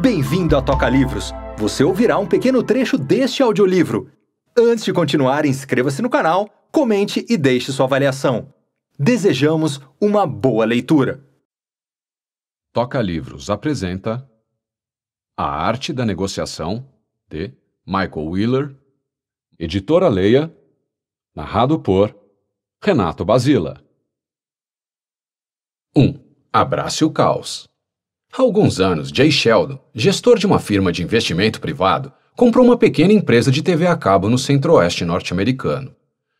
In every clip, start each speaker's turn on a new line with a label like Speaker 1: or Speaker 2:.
Speaker 1: Bem-vindo a Toca Livros! Você ouvirá um pequeno trecho deste audiolivro. Antes de continuar, inscreva-se no canal, comente e deixe sua avaliação. Desejamos uma boa leitura. Toca Livros apresenta A Arte da Negociação, de Michael Wheeler, editora Leia, narrado por Renato Basila. 1. Um, abrace o caos. Há alguns anos, Jay Sheldon, gestor de uma firma de investimento privado, comprou uma pequena empresa de TV a cabo no centro-oeste norte-americano.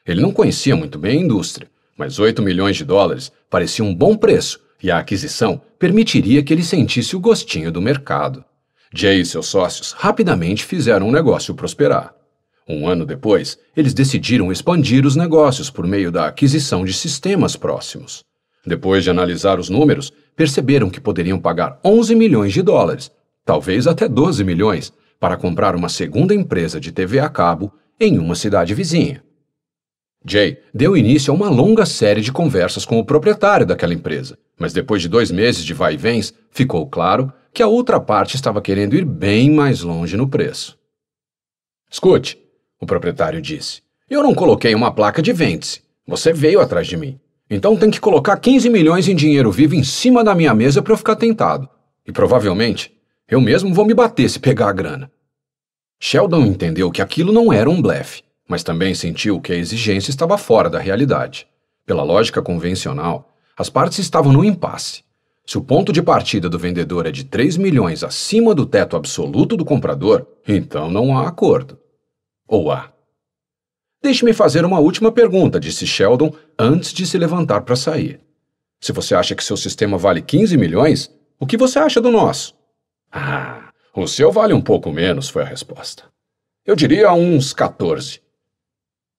Speaker 1: Ele não conhecia muito bem a indústria, mas 8 milhões de dólares parecia um bom preço e a aquisição permitiria que ele sentisse o gostinho do mercado. Jay e seus sócios rapidamente fizeram o negócio prosperar. Um ano depois, eles decidiram expandir os negócios por meio da aquisição de sistemas próximos. Depois de analisar os números, perceberam que poderiam pagar 11 milhões de dólares, talvez até 12 milhões, para comprar uma segunda empresa de TV a cabo em uma cidade vizinha. Jay deu início a uma longa série de conversas com o proprietário daquela empresa, mas depois de dois meses de vai e vens, ficou claro que a outra parte estava querendo ir bem mais longe no preço. Escute, o proprietário disse, eu não coloquei uma placa de vende-se. Você veio atrás de mim. Então tem que colocar 15 milhões em dinheiro vivo em cima da minha mesa para eu ficar tentado. E provavelmente eu mesmo vou me bater se pegar a grana. Sheldon entendeu que aquilo não era um blefe, mas também sentiu que a exigência estava fora da realidade. Pela lógica convencional, as partes estavam no impasse. Se o ponto de partida do vendedor é de 3 milhões acima do teto absoluto do comprador, então não há acordo. Ou há? Deixe-me fazer uma última pergunta, disse Sheldon antes de se levantar para sair. Se você acha que seu sistema vale 15 milhões, o que você acha do nosso? Ah, o seu vale um pouco menos, foi a resposta. Eu diria uns 14.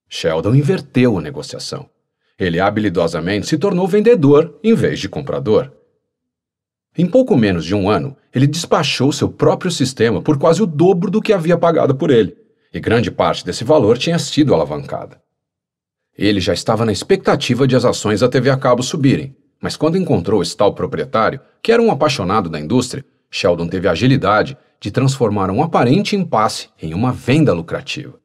Speaker 1: Sheldon inverteu a negociação. Ele habilidosamente se tornou vendedor em vez de comprador. Em pouco menos de um ano, ele despachou seu próprio sistema por quase o dobro do que havia pagado por ele e grande parte desse valor tinha sido alavancada. Ele já estava na expectativa de as ações da TV a cabo subirem, mas quando encontrou esse tal proprietário, que era um apaixonado da indústria, Sheldon teve a agilidade de transformar um aparente impasse em uma venda lucrativa.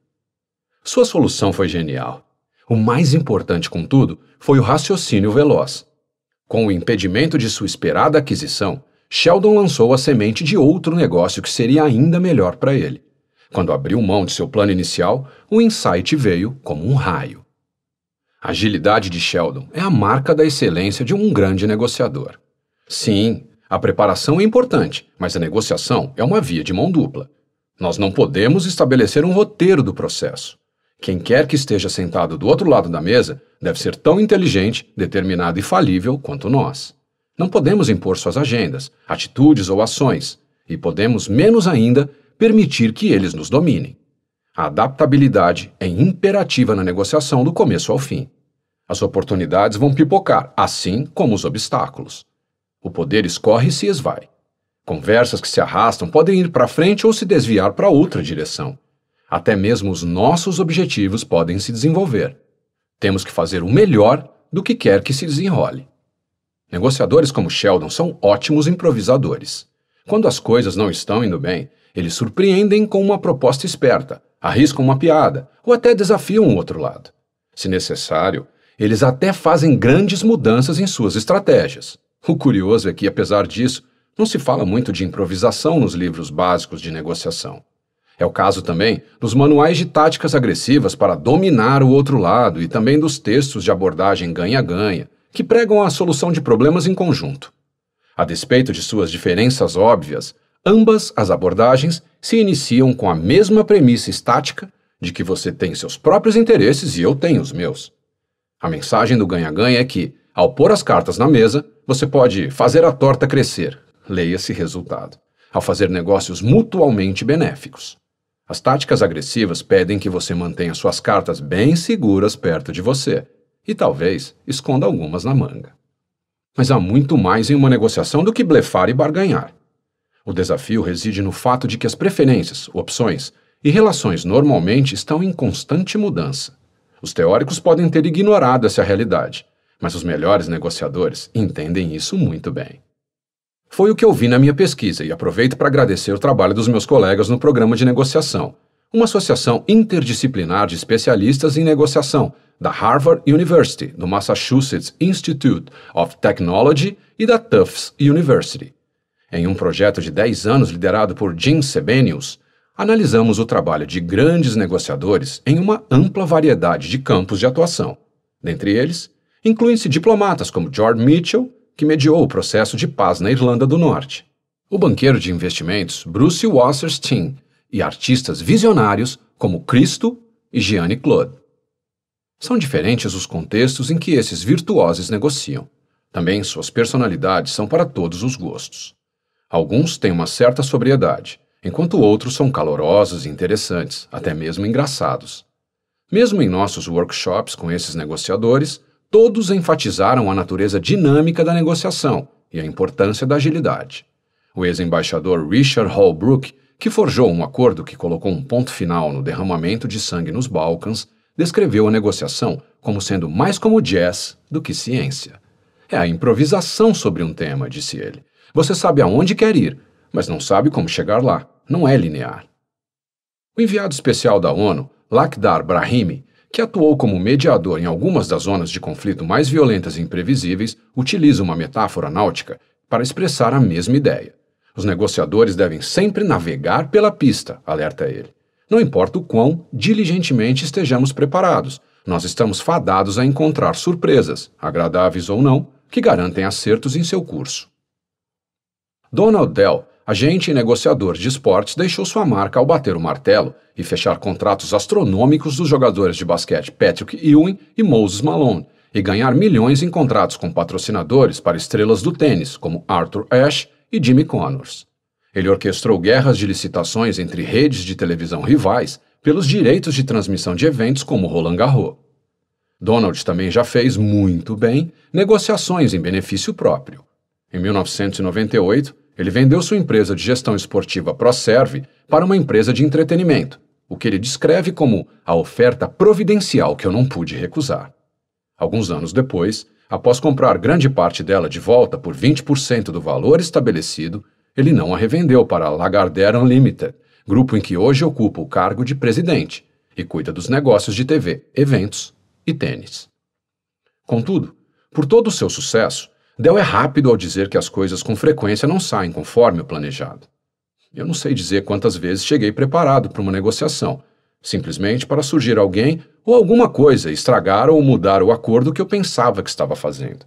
Speaker 1: Sua solução foi genial. O mais importante, contudo, foi o raciocínio veloz. Com o impedimento de sua esperada aquisição, Sheldon lançou a semente de outro negócio que seria ainda melhor para ele. Quando abriu mão de seu plano inicial, o insight veio como um raio. A agilidade de Sheldon é a marca da excelência de um grande negociador. Sim, a preparação é importante, mas a negociação é uma via de mão dupla. Nós não podemos estabelecer um roteiro do processo. Quem quer que esteja sentado do outro lado da mesa deve ser tão inteligente, determinado e falível quanto nós. Não podemos impor suas agendas, atitudes ou ações, e podemos menos ainda permitir que eles nos dominem. A adaptabilidade é imperativa na negociação do começo ao fim. As oportunidades vão pipocar, assim como os obstáculos. O poder escorre e se esvai. Conversas que se arrastam podem ir para frente ou se desviar para outra direção. Até mesmo os nossos objetivos podem se desenvolver. Temos que fazer o melhor do que quer que se desenrole. Negociadores como Sheldon são ótimos improvisadores. Quando as coisas não estão indo bem, eles surpreendem com uma proposta esperta, arriscam uma piada ou até desafiam o outro lado. Se necessário, eles até fazem grandes mudanças em suas estratégias. O curioso é que, apesar disso, não se fala muito de improvisação nos livros básicos de negociação. É o caso também dos manuais de táticas agressivas para dominar o outro lado e também dos textos de abordagem ganha-ganha, que pregam a solução de problemas em conjunto. A despeito de suas diferenças óbvias, Ambas as abordagens se iniciam com a mesma premissa estática de que você tem seus próprios interesses e eu tenho os meus. A mensagem do ganha-ganha é que, ao pôr as cartas na mesa, você pode fazer a torta crescer, leia-se resultado, ao fazer negócios mutualmente benéficos. As táticas agressivas pedem que você mantenha suas cartas bem seguras perto de você e talvez esconda algumas na manga. Mas há muito mais em uma negociação do que blefar e barganhar. O desafio reside no fato de que as preferências, opções e relações normalmente estão em constante mudança. Os teóricos podem ter ignorado essa realidade, mas os melhores negociadores entendem isso muito bem. Foi o que eu vi na minha pesquisa e aproveito para agradecer o trabalho dos meus colegas no programa de negociação, uma associação interdisciplinar de especialistas em negociação da Harvard University, do Massachusetts Institute of Technology e da Tufts University. Em um projeto de 10 anos liderado por Jim Sebenius, analisamos o trabalho de grandes negociadores em uma ampla variedade de campos de atuação. Dentre eles, incluem-se diplomatas como George Mitchell, que mediou o processo de paz na Irlanda do Norte, o banqueiro de investimentos Bruce Wasserstein e artistas visionários como Cristo e Jeanne Claude. São diferentes os contextos em que esses virtuosos negociam. Também suas personalidades são para todos os gostos. Alguns têm uma certa sobriedade, enquanto outros são calorosos e interessantes, até mesmo engraçados. Mesmo em nossos workshops com esses negociadores, todos enfatizaram a natureza dinâmica da negociação e a importância da agilidade. O ex-embaixador Richard Holbrooke, que forjou um acordo que colocou um ponto final no derramamento de sangue nos Balcãs, descreveu a negociação como sendo mais como jazz do que ciência. É a improvisação sobre um tema, disse ele, você sabe aonde quer ir, mas não sabe como chegar lá. Não é linear. O enviado especial da ONU, Lakhdar Brahimi, que atuou como mediador em algumas das zonas de conflito mais violentas e imprevisíveis, utiliza uma metáfora náutica para expressar a mesma ideia. Os negociadores devem sempre navegar pela pista, alerta ele. Não importa o quão diligentemente estejamos preparados, nós estamos fadados a encontrar surpresas, agradáveis ou não, que garantem acertos em seu curso. Donald Dell, agente e negociador de esportes, deixou sua marca ao bater o martelo e fechar contratos astronômicos dos jogadores de basquete Patrick Ewing e Moses Malone, e ganhar milhões em contratos com patrocinadores para estrelas do tênis, como Arthur Ashe e Jimmy Connors. Ele orquestrou guerras de licitações entre redes de televisão rivais pelos direitos de transmissão de eventos como Roland Garros. Donald também já fez muito bem negociações em benefício próprio. Em 1998, ele vendeu sua empresa de gestão esportiva ProServe para uma empresa de entretenimento, o que ele descreve como a oferta providencial que eu não pude recusar. Alguns anos depois, após comprar grande parte dela de volta por 20% do valor estabelecido, ele não a revendeu para a Lagardère Unlimited, grupo em que hoje ocupa o cargo de presidente e cuida dos negócios de TV, eventos e tênis. Contudo, por todo o seu sucesso, Del é rápido ao dizer que as coisas com frequência não saem conforme o planejado. Eu não sei dizer quantas vezes cheguei preparado para uma negociação, simplesmente para surgir alguém ou alguma coisa estragar ou mudar o acordo que eu pensava que estava fazendo.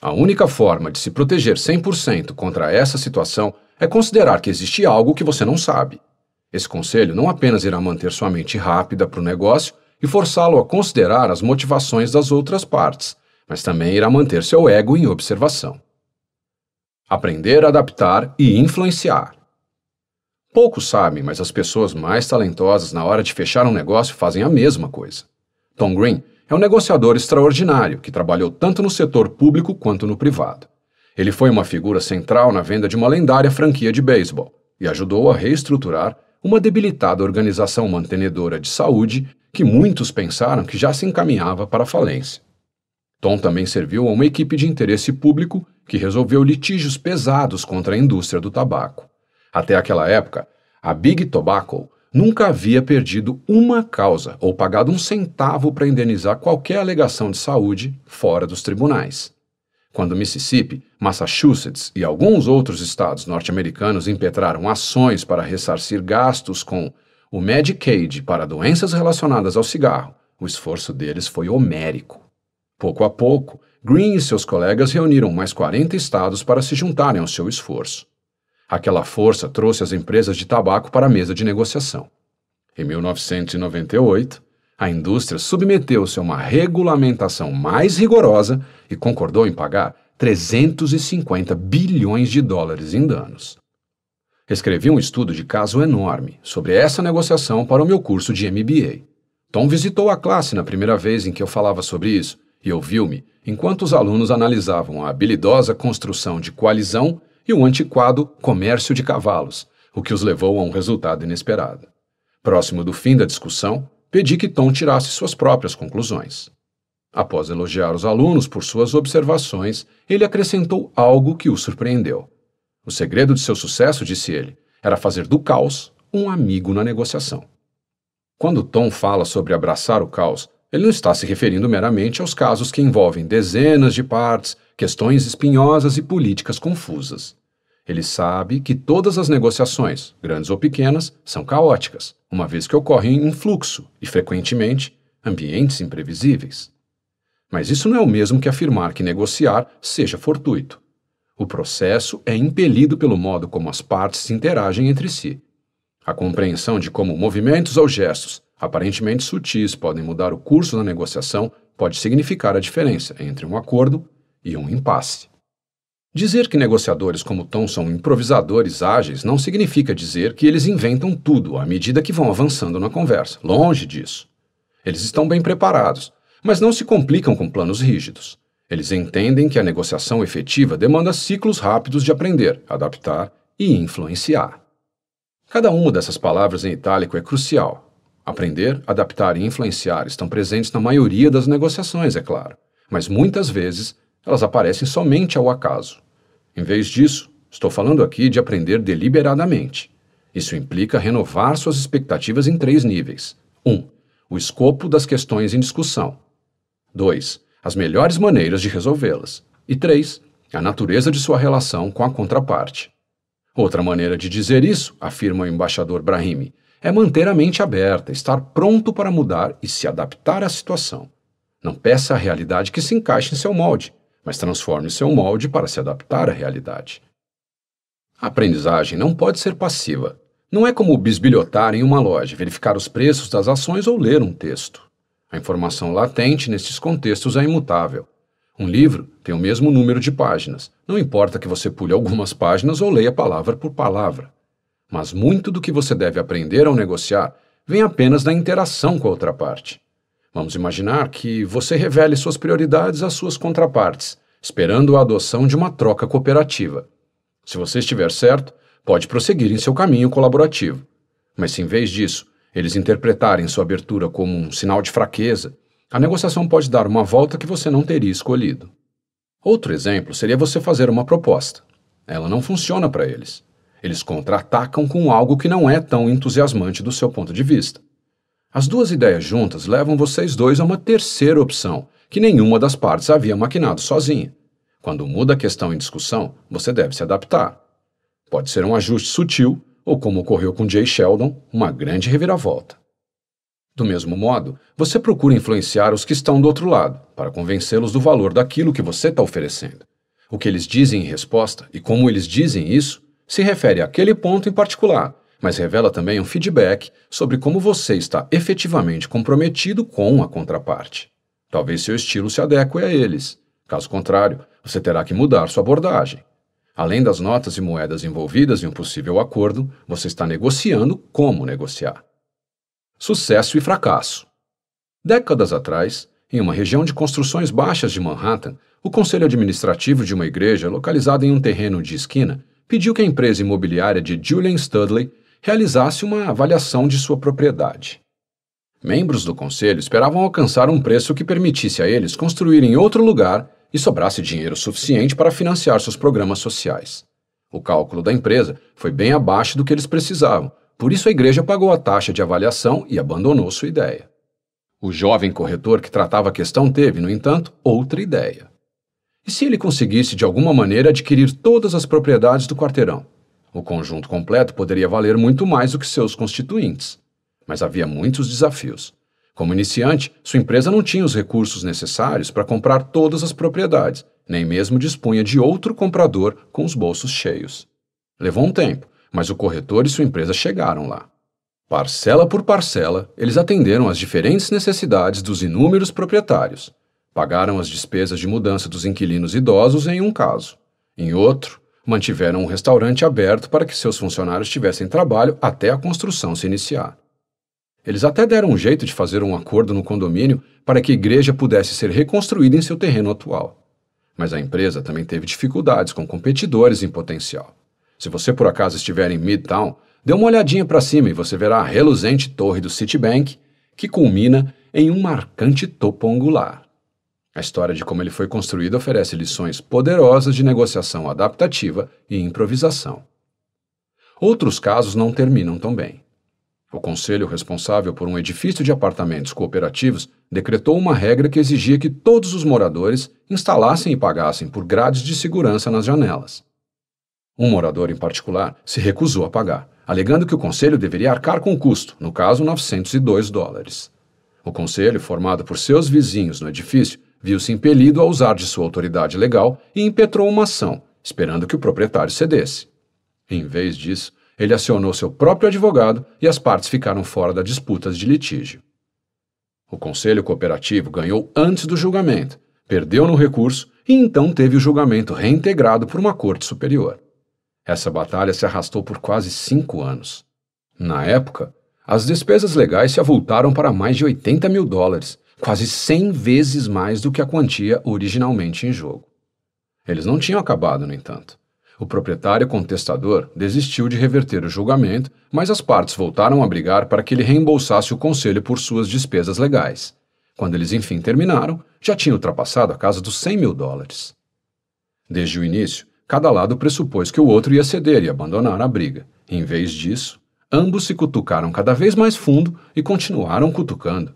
Speaker 1: A única forma de se proteger 100% contra essa situação é considerar que existe algo que você não sabe. Esse conselho não apenas irá manter sua mente rápida para o negócio e forçá-lo a considerar as motivações das outras partes, mas também irá manter seu ego em observação. Aprender a adaptar e influenciar. Poucos sabem, mas as pessoas mais talentosas na hora de fechar um negócio fazem a mesma coisa. Tom Green é um negociador extraordinário que trabalhou tanto no setor público quanto no privado. Ele foi uma figura central na venda de uma lendária franquia de beisebol e ajudou a reestruturar uma debilitada organização mantenedora de saúde que muitos pensaram que já se encaminhava para a falência. Tom também serviu a uma equipe de interesse público que resolveu litígios pesados contra a indústria do tabaco. Até aquela época, a Big Tobacco nunca havia perdido uma causa ou pagado um centavo para indenizar qualquer alegação de saúde fora dos tribunais. Quando Mississippi, Massachusetts e alguns outros estados norte-americanos impetraram ações para ressarcir gastos com o Medicaid para doenças relacionadas ao cigarro, o esforço deles foi homérico. Pouco a pouco, Green e seus colegas reuniram mais 40 estados para se juntarem ao seu esforço. Aquela força trouxe as empresas de tabaco para a mesa de negociação. Em 1998, a indústria submeteu-se a uma regulamentação mais rigorosa e concordou em pagar 350 bilhões de dólares em danos. Escrevi um estudo de caso enorme sobre essa negociação para o meu curso de MBA. Tom visitou a classe na primeira vez em que eu falava sobre isso e ouviu-me enquanto os alunos analisavam a habilidosa construção de coalizão e o antiquado comércio de cavalos, o que os levou a um resultado inesperado. Próximo do fim da discussão, pedi que Tom tirasse suas próprias conclusões. Após elogiar os alunos por suas observações, ele acrescentou algo que o surpreendeu. O segredo de seu sucesso, disse ele, era fazer do caos um amigo na negociação. Quando Tom fala sobre abraçar o caos, ele não está se referindo meramente aos casos que envolvem dezenas de partes, questões espinhosas e políticas confusas. Ele sabe que todas as negociações, grandes ou pequenas, são caóticas, uma vez que ocorrem em um fluxo e, frequentemente, ambientes imprevisíveis. Mas isso não é o mesmo que afirmar que negociar seja fortuito. O processo é impelido pelo modo como as partes interagem entre si. A compreensão de como movimentos ou gestos aparentemente sutis, podem mudar o curso da negociação, pode significar a diferença entre um acordo e um impasse. Dizer que negociadores como Tom são improvisadores ágeis não significa dizer que eles inventam tudo à medida que vão avançando na conversa. Longe disso. Eles estão bem preparados, mas não se complicam com planos rígidos. Eles entendem que a negociação efetiva demanda ciclos rápidos de aprender, adaptar e influenciar. Cada uma dessas palavras em itálico é crucial. Aprender, adaptar e influenciar estão presentes na maioria das negociações, é claro, mas muitas vezes elas aparecem somente ao acaso. Em vez disso, estou falando aqui de aprender deliberadamente. Isso implica renovar suas expectativas em três níveis: 1. Um, o escopo das questões em discussão. 2. As melhores maneiras de resolvê-las. E 3. A natureza de sua relação com a contraparte. Outra maneira de dizer isso, afirma o embaixador Brahimi, é manter a mente aberta, estar pronto para mudar e se adaptar à situação. Não peça à realidade que se encaixe em seu molde, mas transforme seu molde para se adaptar à realidade. A aprendizagem não pode ser passiva. Não é como bisbilhotar em uma loja, verificar os preços das ações ou ler um texto. A informação latente nestes contextos é imutável. Um livro tem o mesmo número de páginas. Não importa que você pule algumas páginas ou leia palavra por palavra. Mas muito do que você deve aprender ao negociar vem apenas da interação com a outra parte. Vamos imaginar que você revele suas prioridades às suas contrapartes, esperando a adoção de uma troca cooperativa. Se você estiver certo, pode prosseguir em seu caminho colaborativo. Mas se em vez disso, eles interpretarem sua abertura como um sinal de fraqueza, a negociação pode dar uma volta que você não teria escolhido. Outro exemplo seria você fazer uma proposta. Ela não funciona para eles. Eles contra-atacam com algo que não é tão entusiasmante do seu ponto de vista. As duas ideias juntas levam vocês dois a uma terceira opção, que nenhuma das partes havia maquinado sozinha. Quando muda a questão em discussão, você deve se adaptar. Pode ser um ajuste sutil, ou como ocorreu com Jay Sheldon, uma grande reviravolta. Do mesmo modo, você procura influenciar os que estão do outro lado, para convencê-los do valor daquilo que você está oferecendo. O que eles dizem em resposta e como eles dizem isso se refere àquele ponto em particular, mas revela também um feedback sobre como você está efetivamente comprometido com a contraparte. Talvez seu estilo se adeque a eles. Caso contrário, você terá que mudar sua abordagem. Além das notas e moedas envolvidas em um possível acordo, você está negociando como negociar. Sucesso e fracasso. Décadas atrás, em uma região de construções baixas de Manhattan, o conselho administrativo de uma igreja localizada em um terreno de esquina pediu que a empresa imobiliária de Julian Studley realizasse uma avaliação de sua propriedade. Membros do conselho esperavam alcançar um preço que permitisse a eles construir em outro lugar e sobrasse dinheiro suficiente para financiar seus programas sociais. O cálculo da empresa foi bem abaixo do que eles precisavam, por isso a igreja pagou a taxa de avaliação e abandonou sua ideia. O jovem corretor que tratava a questão teve, no entanto, outra ideia. E se ele conseguisse de alguma maneira adquirir todas as propriedades do quarteirão? O conjunto completo poderia valer muito mais do que seus constituintes. Mas havia muitos desafios. Como iniciante, sua empresa não tinha os recursos necessários para comprar todas as propriedades, nem mesmo dispunha de outro comprador com os bolsos cheios. Levou um tempo, mas o corretor e sua empresa chegaram lá. Parcela por parcela, eles atenderam às diferentes necessidades dos inúmeros proprietários. Pagaram as despesas de mudança dos inquilinos idosos em um caso. Em outro, mantiveram um restaurante aberto para que seus funcionários tivessem trabalho até a construção se iniciar. Eles até deram um jeito de fazer um acordo no condomínio para que a igreja pudesse ser reconstruída em seu terreno atual. Mas a empresa também teve dificuldades com competidores em potencial. Se você por acaso estiver em Midtown, dê uma olhadinha para cima e você verá a reluzente torre do Citibank, que culmina em um marcante topo angular. A história de como ele foi construído oferece lições poderosas de negociação adaptativa e improvisação. Outros casos não terminam tão bem. O conselho responsável por um edifício de apartamentos cooperativos decretou uma regra que exigia que todos os moradores instalassem e pagassem por grades de segurança nas janelas. Um morador em particular se recusou a pagar, alegando que o conselho deveria arcar com o custo, no caso 902 dólares. O conselho, formado por seus vizinhos no edifício, viu-se impelido a usar de sua autoridade legal e impetrou uma ação, esperando que o proprietário cedesse. Em vez disso, ele acionou seu próprio advogado e as partes ficaram fora das disputas de litígio. O Conselho Cooperativo ganhou antes do julgamento, perdeu no recurso e então teve o julgamento reintegrado por uma corte superior. Essa batalha se arrastou por quase cinco anos. Na época, as despesas legais se avultaram para mais de 80 mil dólares quase 100 vezes mais do que a quantia originalmente em jogo. Eles não tinham acabado, no entanto. O proprietário contestador desistiu de reverter o julgamento, mas as partes voltaram a brigar para que ele reembolsasse o conselho por suas despesas legais. Quando eles enfim terminaram, já tinha ultrapassado a casa dos 100 mil dólares. Desde o início, cada lado pressupôs que o outro ia ceder e abandonar a briga. Em vez disso, ambos se cutucaram cada vez mais fundo e continuaram cutucando,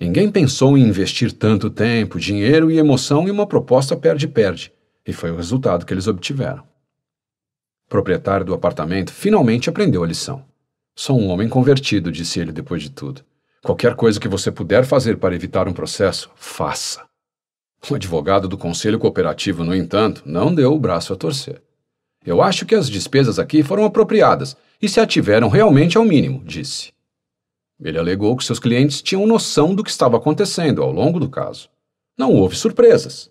Speaker 1: Ninguém pensou em investir tanto tempo, dinheiro e emoção em uma proposta perde-perde, e foi o resultado que eles obtiveram. O proprietário do apartamento finalmente aprendeu a lição. Sou um homem convertido, disse ele depois de tudo. Qualquer coisa que você puder fazer para evitar um processo, faça. O advogado do Conselho Cooperativo, no entanto, não deu o braço a torcer. Eu acho que as despesas aqui foram apropriadas e se ativeram realmente ao mínimo, disse. Ele alegou que seus clientes tinham noção do que estava acontecendo ao longo do caso. Não houve surpresas.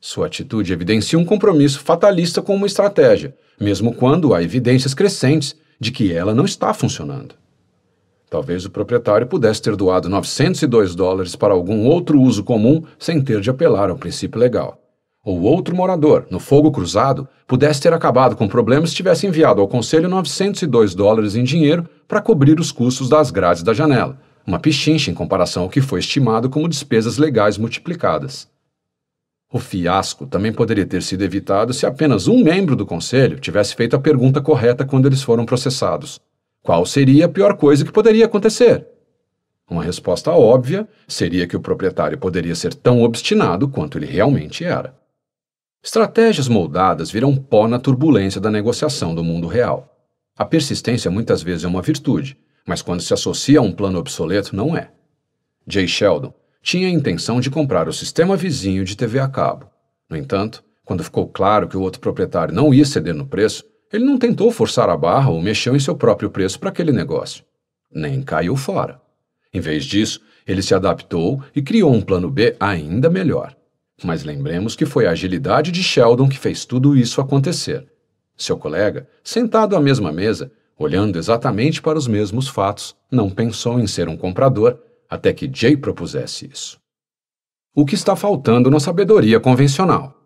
Speaker 1: Sua atitude evidencia um compromisso fatalista com uma estratégia, mesmo quando há evidências crescentes de que ela não está funcionando. Talvez o proprietário pudesse ter doado 902 dólares para algum outro uso comum sem ter de apelar ao princípio legal ou outro morador, no fogo cruzado, pudesse ter acabado com problemas se tivesse enviado ao Conselho 902 dólares em dinheiro para cobrir os custos das grades da janela, uma pichincha em comparação ao que foi estimado como despesas legais multiplicadas. O fiasco também poderia ter sido evitado se apenas um membro do Conselho tivesse feito a pergunta correta quando eles foram processados: qual seria a pior coisa que poderia acontecer? Uma resposta óbvia seria que o proprietário poderia ser tão obstinado quanto ele realmente era. Estratégias moldadas viram pó na turbulência da negociação do mundo real. A persistência muitas vezes é uma virtude, mas quando se associa a um plano obsoleto, não é. Jay Sheldon tinha a intenção de comprar o sistema vizinho de TV a cabo. No entanto, quando ficou claro que o outro proprietário não ia ceder no preço, ele não tentou forçar a barra ou mexeu em seu próprio preço para aquele negócio. Nem caiu fora. Em vez disso, ele se adaptou e criou um plano B ainda melhor. Mas lembremos que foi a agilidade de Sheldon que fez tudo isso acontecer. Seu colega, sentado à mesma mesa, olhando exatamente para os mesmos fatos, não pensou em ser um comprador até que Jay propusesse isso. O que está faltando na sabedoria convencional?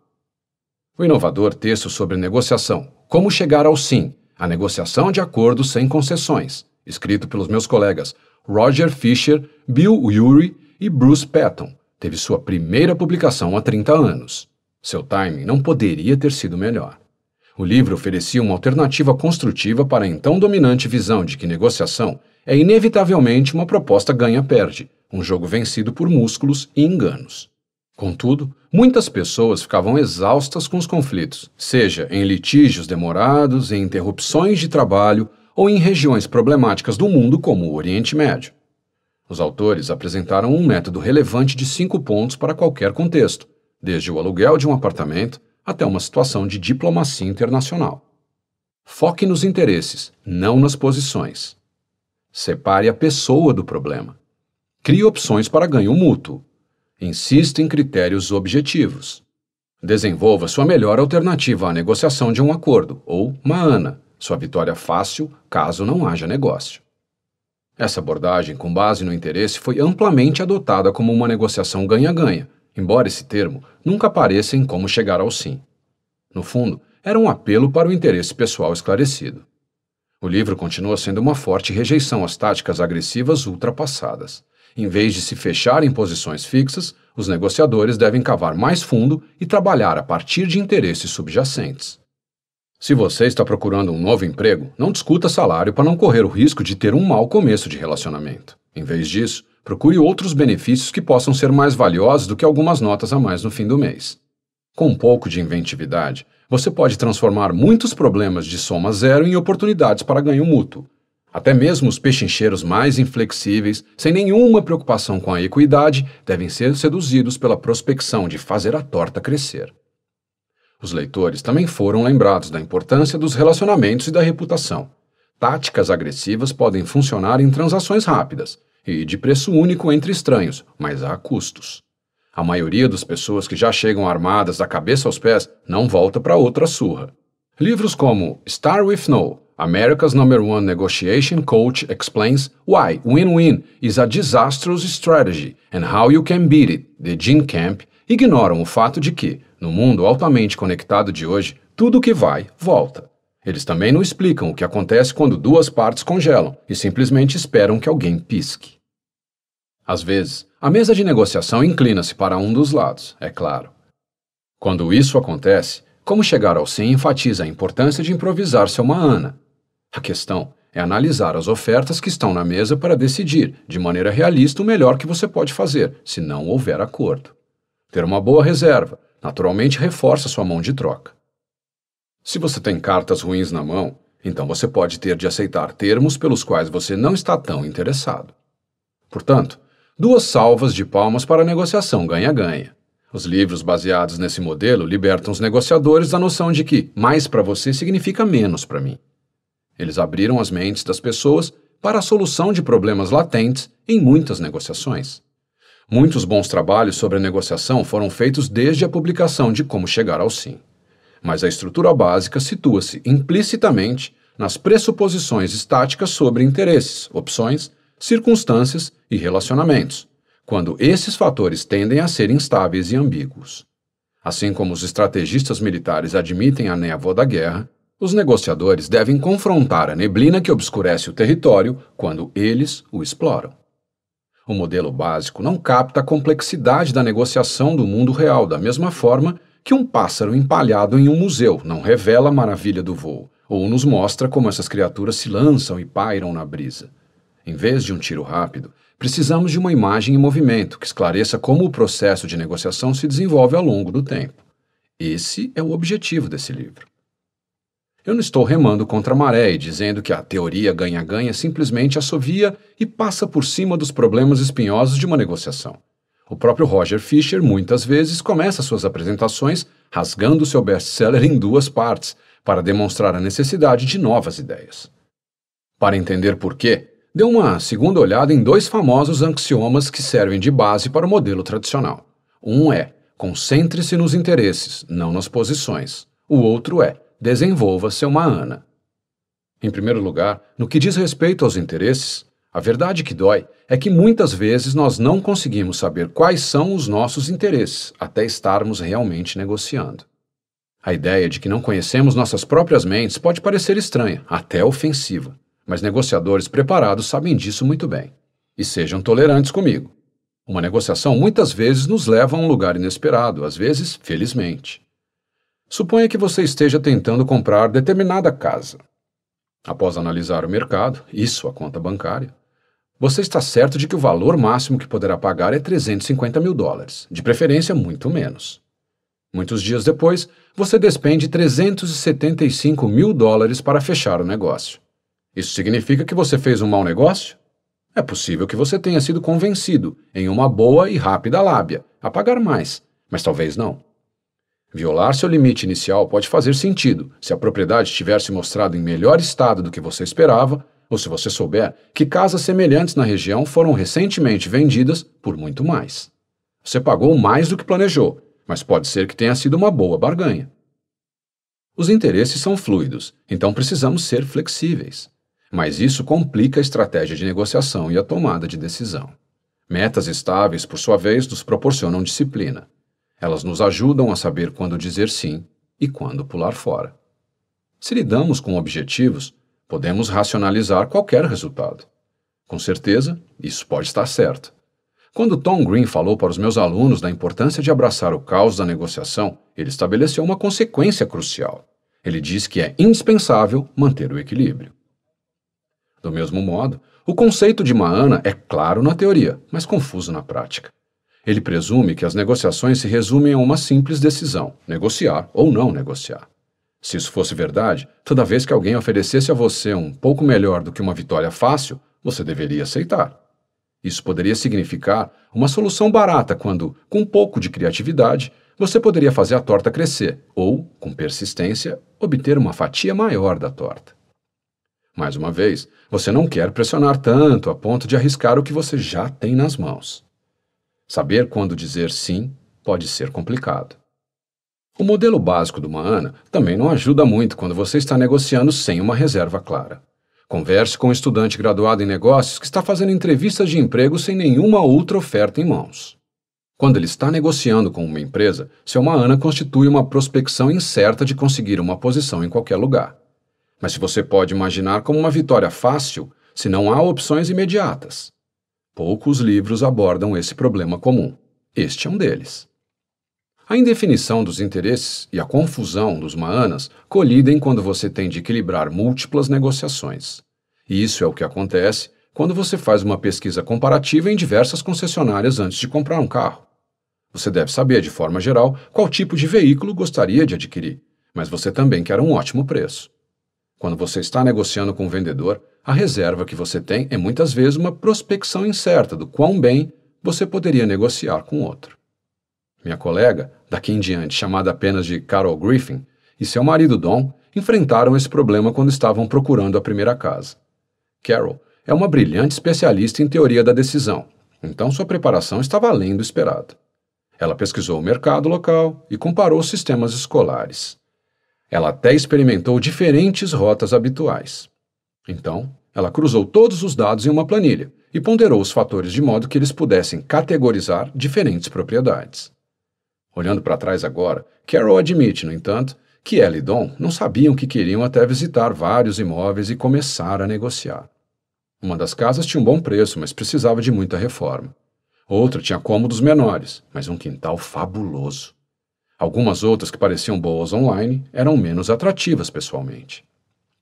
Speaker 1: O inovador texto sobre negociação, Como Chegar ao Sim, a negociação de acordo sem concessões, escrito pelos meus colegas Roger Fisher, Bill Urey e Bruce Patton, teve sua primeira publicação há 30 anos. Seu timing não poderia ter sido melhor. O livro oferecia uma alternativa construtiva para a então dominante visão de que negociação é inevitavelmente uma proposta ganha-perde, um jogo vencido por músculos e enganos. Contudo, muitas pessoas ficavam exaustas com os conflitos, seja em litígios demorados, em interrupções de trabalho ou em regiões problemáticas do mundo como o Oriente Médio. Os autores apresentaram um método relevante de cinco pontos para qualquer contexto, desde o aluguel de um apartamento até uma situação de diplomacia internacional. Foque nos interesses, não nas posições. Separe a pessoa do problema. Crie opções para ganho mútuo. Insista em critérios objetivos. Desenvolva sua melhor alternativa à negociação de um acordo, ou MAANA, sua vitória fácil caso não haja negócio. Essa abordagem, com base no interesse, foi amplamente adotada como uma negociação ganha-ganha, embora esse termo nunca apareça em como chegar ao sim. No fundo, era um apelo para o interesse pessoal esclarecido. O livro continua sendo uma forte rejeição às táticas agressivas ultrapassadas. Em vez de se fechar em posições fixas, os negociadores devem cavar mais fundo e trabalhar a partir de interesses subjacentes. Se você está procurando um novo emprego, não discuta salário para não correr o risco de ter um mau começo de relacionamento. Em vez disso, procure outros benefícios que possam ser mais valiosos do que algumas notas a mais no fim do mês. Com um pouco de inventividade, você pode transformar muitos problemas de soma zero em oportunidades para ganho mútuo. Até mesmo os pechincheiros mais inflexíveis, sem nenhuma preocupação com a equidade, devem ser seduzidos pela prospecção de fazer a torta crescer. Os leitores também foram lembrados da importância dos relacionamentos e da reputação. Táticas agressivas podem funcionar em transações rápidas e de preço único entre estranhos, mas há custos. A maioria das pessoas que já chegam armadas da cabeça aos pés não volta para outra surra. Livros como Star with No, America's Number One Negotiation Coach Explains Why Win-Win is a Disastrous Strategy and How You Can Beat It, de Gene Camp, ignoram o fato de que no mundo altamente conectado de hoje, tudo que vai, volta. Eles também não explicam o que acontece quando duas partes congelam e simplesmente esperam que alguém pisque. Às vezes, a mesa de negociação inclina-se para um dos lados, é claro. Quando isso acontece, como chegar ao sim enfatiza a importância de improvisar seu maana. A questão é analisar as ofertas que estão na mesa para decidir, de maneira realista, o melhor que você pode fazer, se não houver acordo. Ter uma boa reserva, naturalmente reforça sua mão de troca. Se você tem cartas ruins na mão, então você pode ter de aceitar termos pelos quais você não está tão interessado. Portanto, duas salvas de palmas para a negociação ganha-ganha. Os livros baseados nesse modelo libertam os negociadores da noção de que mais para você significa menos para mim. Eles abriram as mentes das pessoas para a solução de problemas latentes em muitas negociações. Muitos bons trabalhos sobre a negociação foram feitos desde a publicação de Como Chegar ao Sim. Mas a estrutura básica situa-se implicitamente nas pressuposições estáticas sobre interesses, opções, circunstâncias e relacionamentos, quando esses fatores tendem a ser instáveis e ambíguos. Assim como os estrategistas militares admitem a névoa da guerra, os negociadores devem confrontar a neblina que obscurece o território quando eles o exploram. O modelo básico não capta a complexidade da negociação do mundo real, da mesma forma que um pássaro empalhado em um museu não revela a maravilha do voo, ou nos mostra como essas criaturas se lançam e pairam na brisa. Em vez de um tiro rápido, precisamos de uma imagem em movimento que esclareça como o processo de negociação se desenvolve ao longo do tempo. Esse é o objetivo desse livro. Eu não estou remando contra a maré e dizendo que a teoria ganha-ganha simplesmente assovia e passa por cima dos problemas espinhosos de uma negociação. O próprio Roger Fisher muitas vezes começa suas apresentações rasgando seu best-seller em duas partes para demonstrar a necessidade de novas ideias. Para entender por quê, dê uma segunda olhada em dois famosos axiomas que servem de base para o modelo tradicional. Um é: concentre-se nos interesses, não nas posições. O outro é: desenvolva-se uma ANA. Em primeiro lugar, no que diz respeito aos interesses, a verdade que dói é que muitas vezes nós não conseguimos saber quais são os nossos interesses até estarmos realmente negociando. A ideia de que não conhecemos nossas próprias mentes pode parecer estranha, até ofensiva, mas negociadores preparados sabem disso muito bem. E sejam tolerantes comigo. Uma negociação muitas vezes nos leva a um lugar inesperado, às vezes, felizmente. Suponha que você esteja tentando comprar determinada casa. Após analisar o mercado, e sua conta bancária, você está certo de que o valor máximo que poderá pagar é 350 mil dólares, de preferência muito menos. Muitos dias depois, você despende 375 mil dólares para fechar o negócio. Isso significa que você fez um mau negócio? É possível que você tenha sido convencido, em uma boa e rápida lábia, a pagar mais, mas talvez não. Violar seu limite inicial pode fazer sentido se a propriedade tiver se mostrado em melhor estado do que você esperava ou se você souber que casas semelhantes na região foram recentemente vendidas por muito mais. Você pagou mais do que planejou, mas pode ser que tenha sido uma boa barganha. Os interesses são fluidos, então precisamos ser flexíveis. Mas isso complica a estratégia de negociação e a tomada de decisão. Metas estáveis, por sua vez, nos proporcionam disciplina. Elas nos ajudam a saber quando dizer sim e quando pular fora. Se lidamos com objetivos, podemos racionalizar qualquer resultado. Com certeza, isso pode estar certo. Quando Tom Green falou para os meus alunos da importância de abraçar o caos da negociação, ele estabeleceu uma consequência crucial. Ele diz que é indispensável manter o equilíbrio. Do mesmo modo, o conceito de Maana é claro na teoria, mas confuso na prática. Ele presume que as negociações se resumem a uma simples decisão: negociar ou não negociar. Se isso fosse verdade, toda vez que alguém oferecesse a você um pouco melhor do que uma vitória fácil, você deveria aceitar. Isso poderia significar uma solução barata quando, com um pouco de criatividade, você poderia fazer a torta crescer ou, com persistência, obter uma fatia maior da torta. Mais uma vez, você não quer pressionar tanto a ponto de arriscar o que você já tem nas mãos. Saber quando dizer sim pode ser complicado. O modelo básico do Maana também não ajuda muito quando você está negociando sem uma reserva clara. Converse com um estudante graduado em negócios que está fazendo entrevistas de emprego sem nenhuma outra oferta em mãos. Quando ele está negociando com uma empresa, seu Maana constitui uma prospecção incerta de conseguir uma posição em qualquer lugar. Mas se você pode imaginar como uma vitória fácil, se não há opções imediatas. Poucos livros abordam esse problema comum. Este é um deles. A indefinição dos interesses e a confusão dos maanas colidem quando você tem de equilibrar múltiplas negociações. E isso é o que acontece quando você faz uma pesquisa comparativa em diversas concessionárias antes de comprar um carro. Você deve saber, de forma geral, qual tipo de veículo gostaria de adquirir, mas você também quer um ótimo preço. Quando você está negociando com o vendedor, a reserva que você tem é muitas vezes uma prospecção incerta do quão bem você poderia negociar com outro. Minha colega, daqui em diante chamada apenas de Carol Griffin, e seu marido Don enfrentaram esse problema quando estavam procurando a primeira casa. Carol é uma brilhante especialista em teoria da decisão, então sua preparação estava além do esperado. Ela pesquisou o mercado local e comparou sistemas escolares. Ela até experimentou diferentes rotas habituais. Então, ela cruzou todos os dados em uma planilha e ponderou os fatores de modo que eles pudessem categorizar diferentes propriedades. Olhando para trás agora, Carol admite, no entanto, que ela e Dom não sabiam que queriam até visitar vários imóveis e começar a negociar. Uma das casas tinha um bom preço, mas precisava de muita reforma. Outra tinha cômodos menores, mas um quintal fabuloso. Algumas outras que pareciam boas online eram menos atrativas pessoalmente.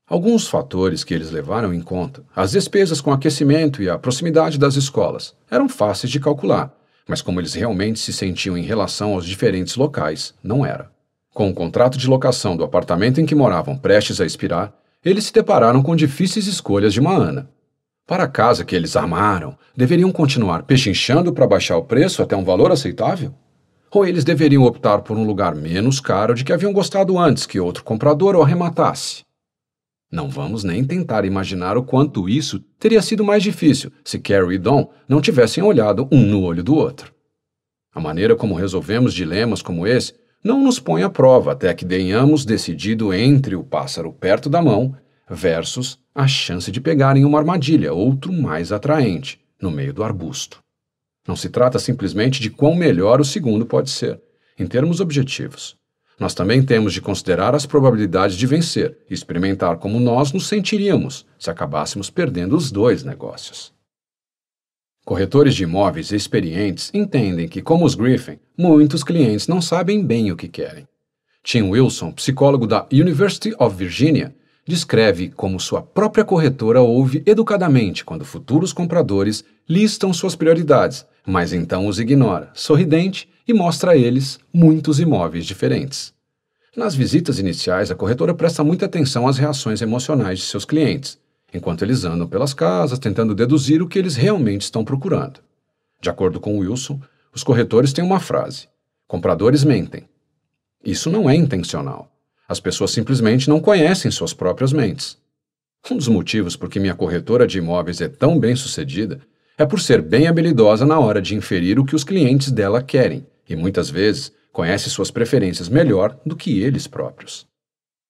Speaker 1: Alguns fatores que eles levaram em conta, as despesas com aquecimento e a proximidade das escolas, eram fáceis de calcular, mas como eles realmente se sentiam em relação aos diferentes locais, não era. Com o contrato de locação do apartamento em que moravam prestes a expirar, eles se depararam com difíceis escolhas de uma Ana. Para a casa que eles armaram, deveriam continuar pechinchando para baixar o preço até um valor aceitável? ou eles deveriam optar por um lugar menos caro de que haviam gostado antes que outro comprador o arrematasse. Não vamos nem tentar imaginar o quanto isso teria sido mais difícil se Carrie e Don não tivessem olhado um no olho do outro. A maneira como resolvemos dilemas como esse não nos põe à prova até que tenhamos decidido entre o pássaro perto da mão versus a chance de pegarem uma armadilha, outro mais atraente, no meio do arbusto. Não se trata simplesmente de quão melhor o segundo pode ser, em termos objetivos. Nós também temos de considerar as probabilidades de vencer e experimentar como nós nos sentiríamos se acabássemos perdendo os dois negócios. Corretores de imóveis experientes entendem que, como os Griffin, muitos clientes não sabem bem o que querem. Tim Wilson, psicólogo da University of Virginia, descreve como sua própria corretora ouve educadamente quando futuros compradores listam suas prioridades mas então os ignora, sorridente, e mostra a eles muitos imóveis diferentes. Nas visitas iniciais, a corretora presta muita atenção às reações emocionais de seus clientes, enquanto eles andam pelas casas tentando deduzir o que eles realmente estão procurando. De acordo com Wilson, os corretores têm uma frase: compradores mentem. Isso não é intencional. As pessoas simplesmente não conhecem suas próprias mentes. Um dos motivos por que minha corretora de imóveis é tão bem sucedida é por ser bem habilidosa na hora de inferir o que os clientes dela querem e muitas vezes conhece suas preferências melhor do que eles próprios.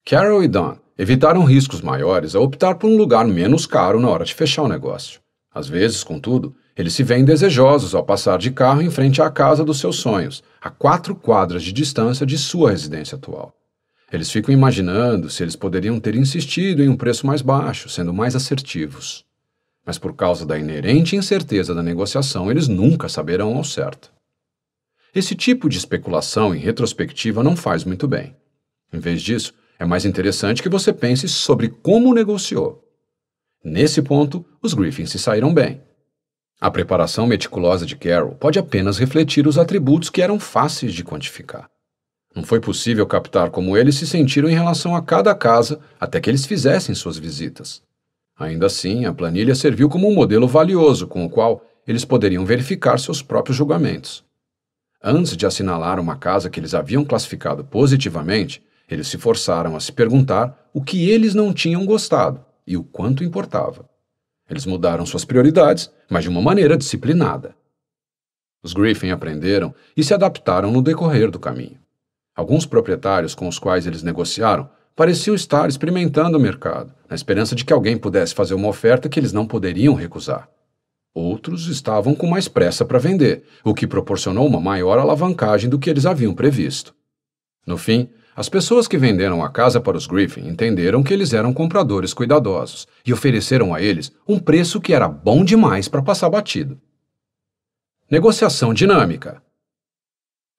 Speaker 1: Carol e Don evitaram riscos maiores ao optar por um lugar menos caro na hora de fechar o negócio. Às vezes, contudo, eles se veem desejosos ao passar de carro em frente à casa dos seus sonhos, a quatro quadras de distância de sua residência atual. Eles ficam imaginando se eles poderiam ter insistido em um preço mais baixo, sendo mais assertivos mas por causa da inerente incerteza da negociação, eles nunca saberão ao certo. Esse tipo de especulação em retrospectiva não faz muito bem. Em vez disso, é mais interessante que você pense sobre como negociou. Nesse ponto, os Griffins se saíram bem. A preparação meticulosa de Carroll pode apenas refletir os atributos que eram fáceis de quantificar. Não foi possível captar como eles se sentiram em relação a cada casa até que eles fizessem suas visitas. Ainda assim, a planilha serviu como um modelo valioso com o qual eles poderiam verificar seus próprios julgamentos. Antes de assinalar uma casa que eles haviam classificado positivamente, eles se forçaram a se perguntar o que eles não tinham gostado e o quanto importava. Eles mudaram suas prioridades, mas de uma maneira disciplinada. Os Griffin aprenderam e se adaptaram no decorrer do caminho. Alguns proprietários com os quais eles negociaram pareciam estar experimentando o mercado, na esperança de que alguém pudesse fazer uma oferta que eles não poderiam recusar. Outros estavam com mais pressa para vender, o que proporcionou uma maior alavancagem do que eles haviam previsto. No fim, as pessoas que venderam a casa para os Griffin entenderam que eles eram compradores cuidadosos e ofereceram a eles um preço que era bom demais para passar batido. Negociação dinâmica.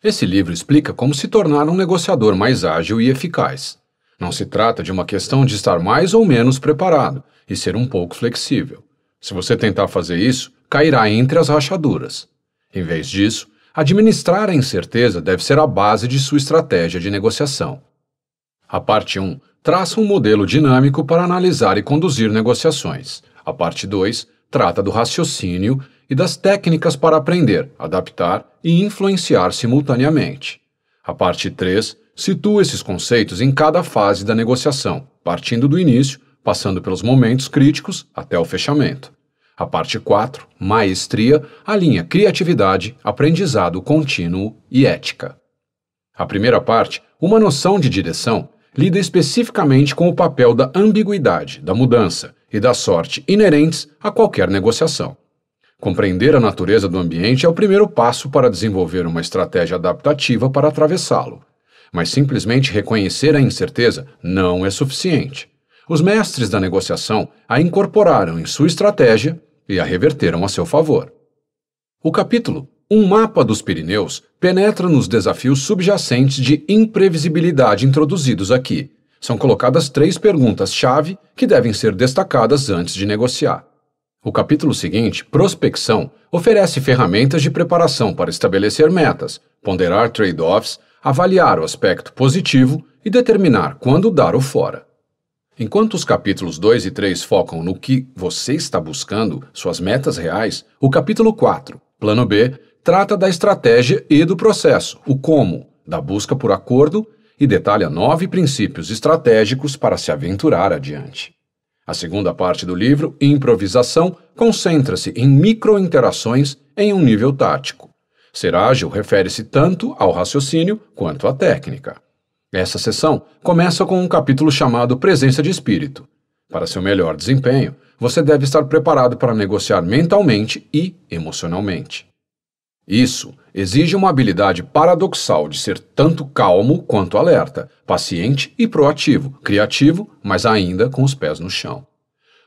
Speaker 1: Esse livro explica como se tornar um negociador mais ágil e eficaz. Não se trata de uma questão de estar mais ou menos preparado e ser um pouco flexível. Se você tentar fazer isso, cairá entre as rachaduras. Em vez disso, administrar a incerteza deve ser a base de sua estratégia de negociação. A parte 1 traça um modelo dinâmico para analisar e conduzir negociações. A parte 2 trata do raciocínio e das técnicas para aprender, adaptar e influenciar simultaneamente. A parte 3 situa esses conceitos em cada fase da negociação, partindo do início, passando pelos momentos críticos até o fechamento. A parte 4, maestria, alinha criatividade, aprendizado contínuo e ética. A primeira parte, uma noção de direção, lida especificamente com o papel da ambiguidade, da mudança e da sorte inerentes a qualquer negociação. Compreender a natureza do ambiente é o primeiro passo para desenvolver uma estratégia adaptativa para atravessá-lo mas simplesmente reconhecer a incerteza não é suficiente. Os mestres da negociação a incorporaram em sua estratégia e a reverteram a seu favor. O capítulo Um Mapa dos Pirineus penetra nos desafios subjacentes de imprevisibilidade introduzidos aqui. São colocadas três perguntas-chave que devem ser destacadas antes de negociar. O capítulo seguinte, Prospecção, oferece ferramentas de preparação para estabelecer metas, ponderar trade-offs, avaliar o aspecto positivo e determinar quando dar o fora. Enquanto os capítulos 2 e 3 focam no que você está buscando, suas metas reais, o capítulo 4, Plano B, trata da estratégia e do processo, o como, da busca por acordo e detalha nove princípios estratégicos para se aventurar adiante. A segunda parte do livro, Improvisação, concentra-se em microinterações em um nível tático. Ser ágil refere-se tanto ao raciocínio quanto à técnica. Essa sessão começa com um capítulo chamado Presença de Espírito. Para seu melhor desempenho, você deve estar preparado para negociar mentalmente e emocionalmente. Isso exige uma habilidade paradoxal de ser tanto calmo quanto alerta, paciente e proativo, criativo, mas ainda com os pés no chão.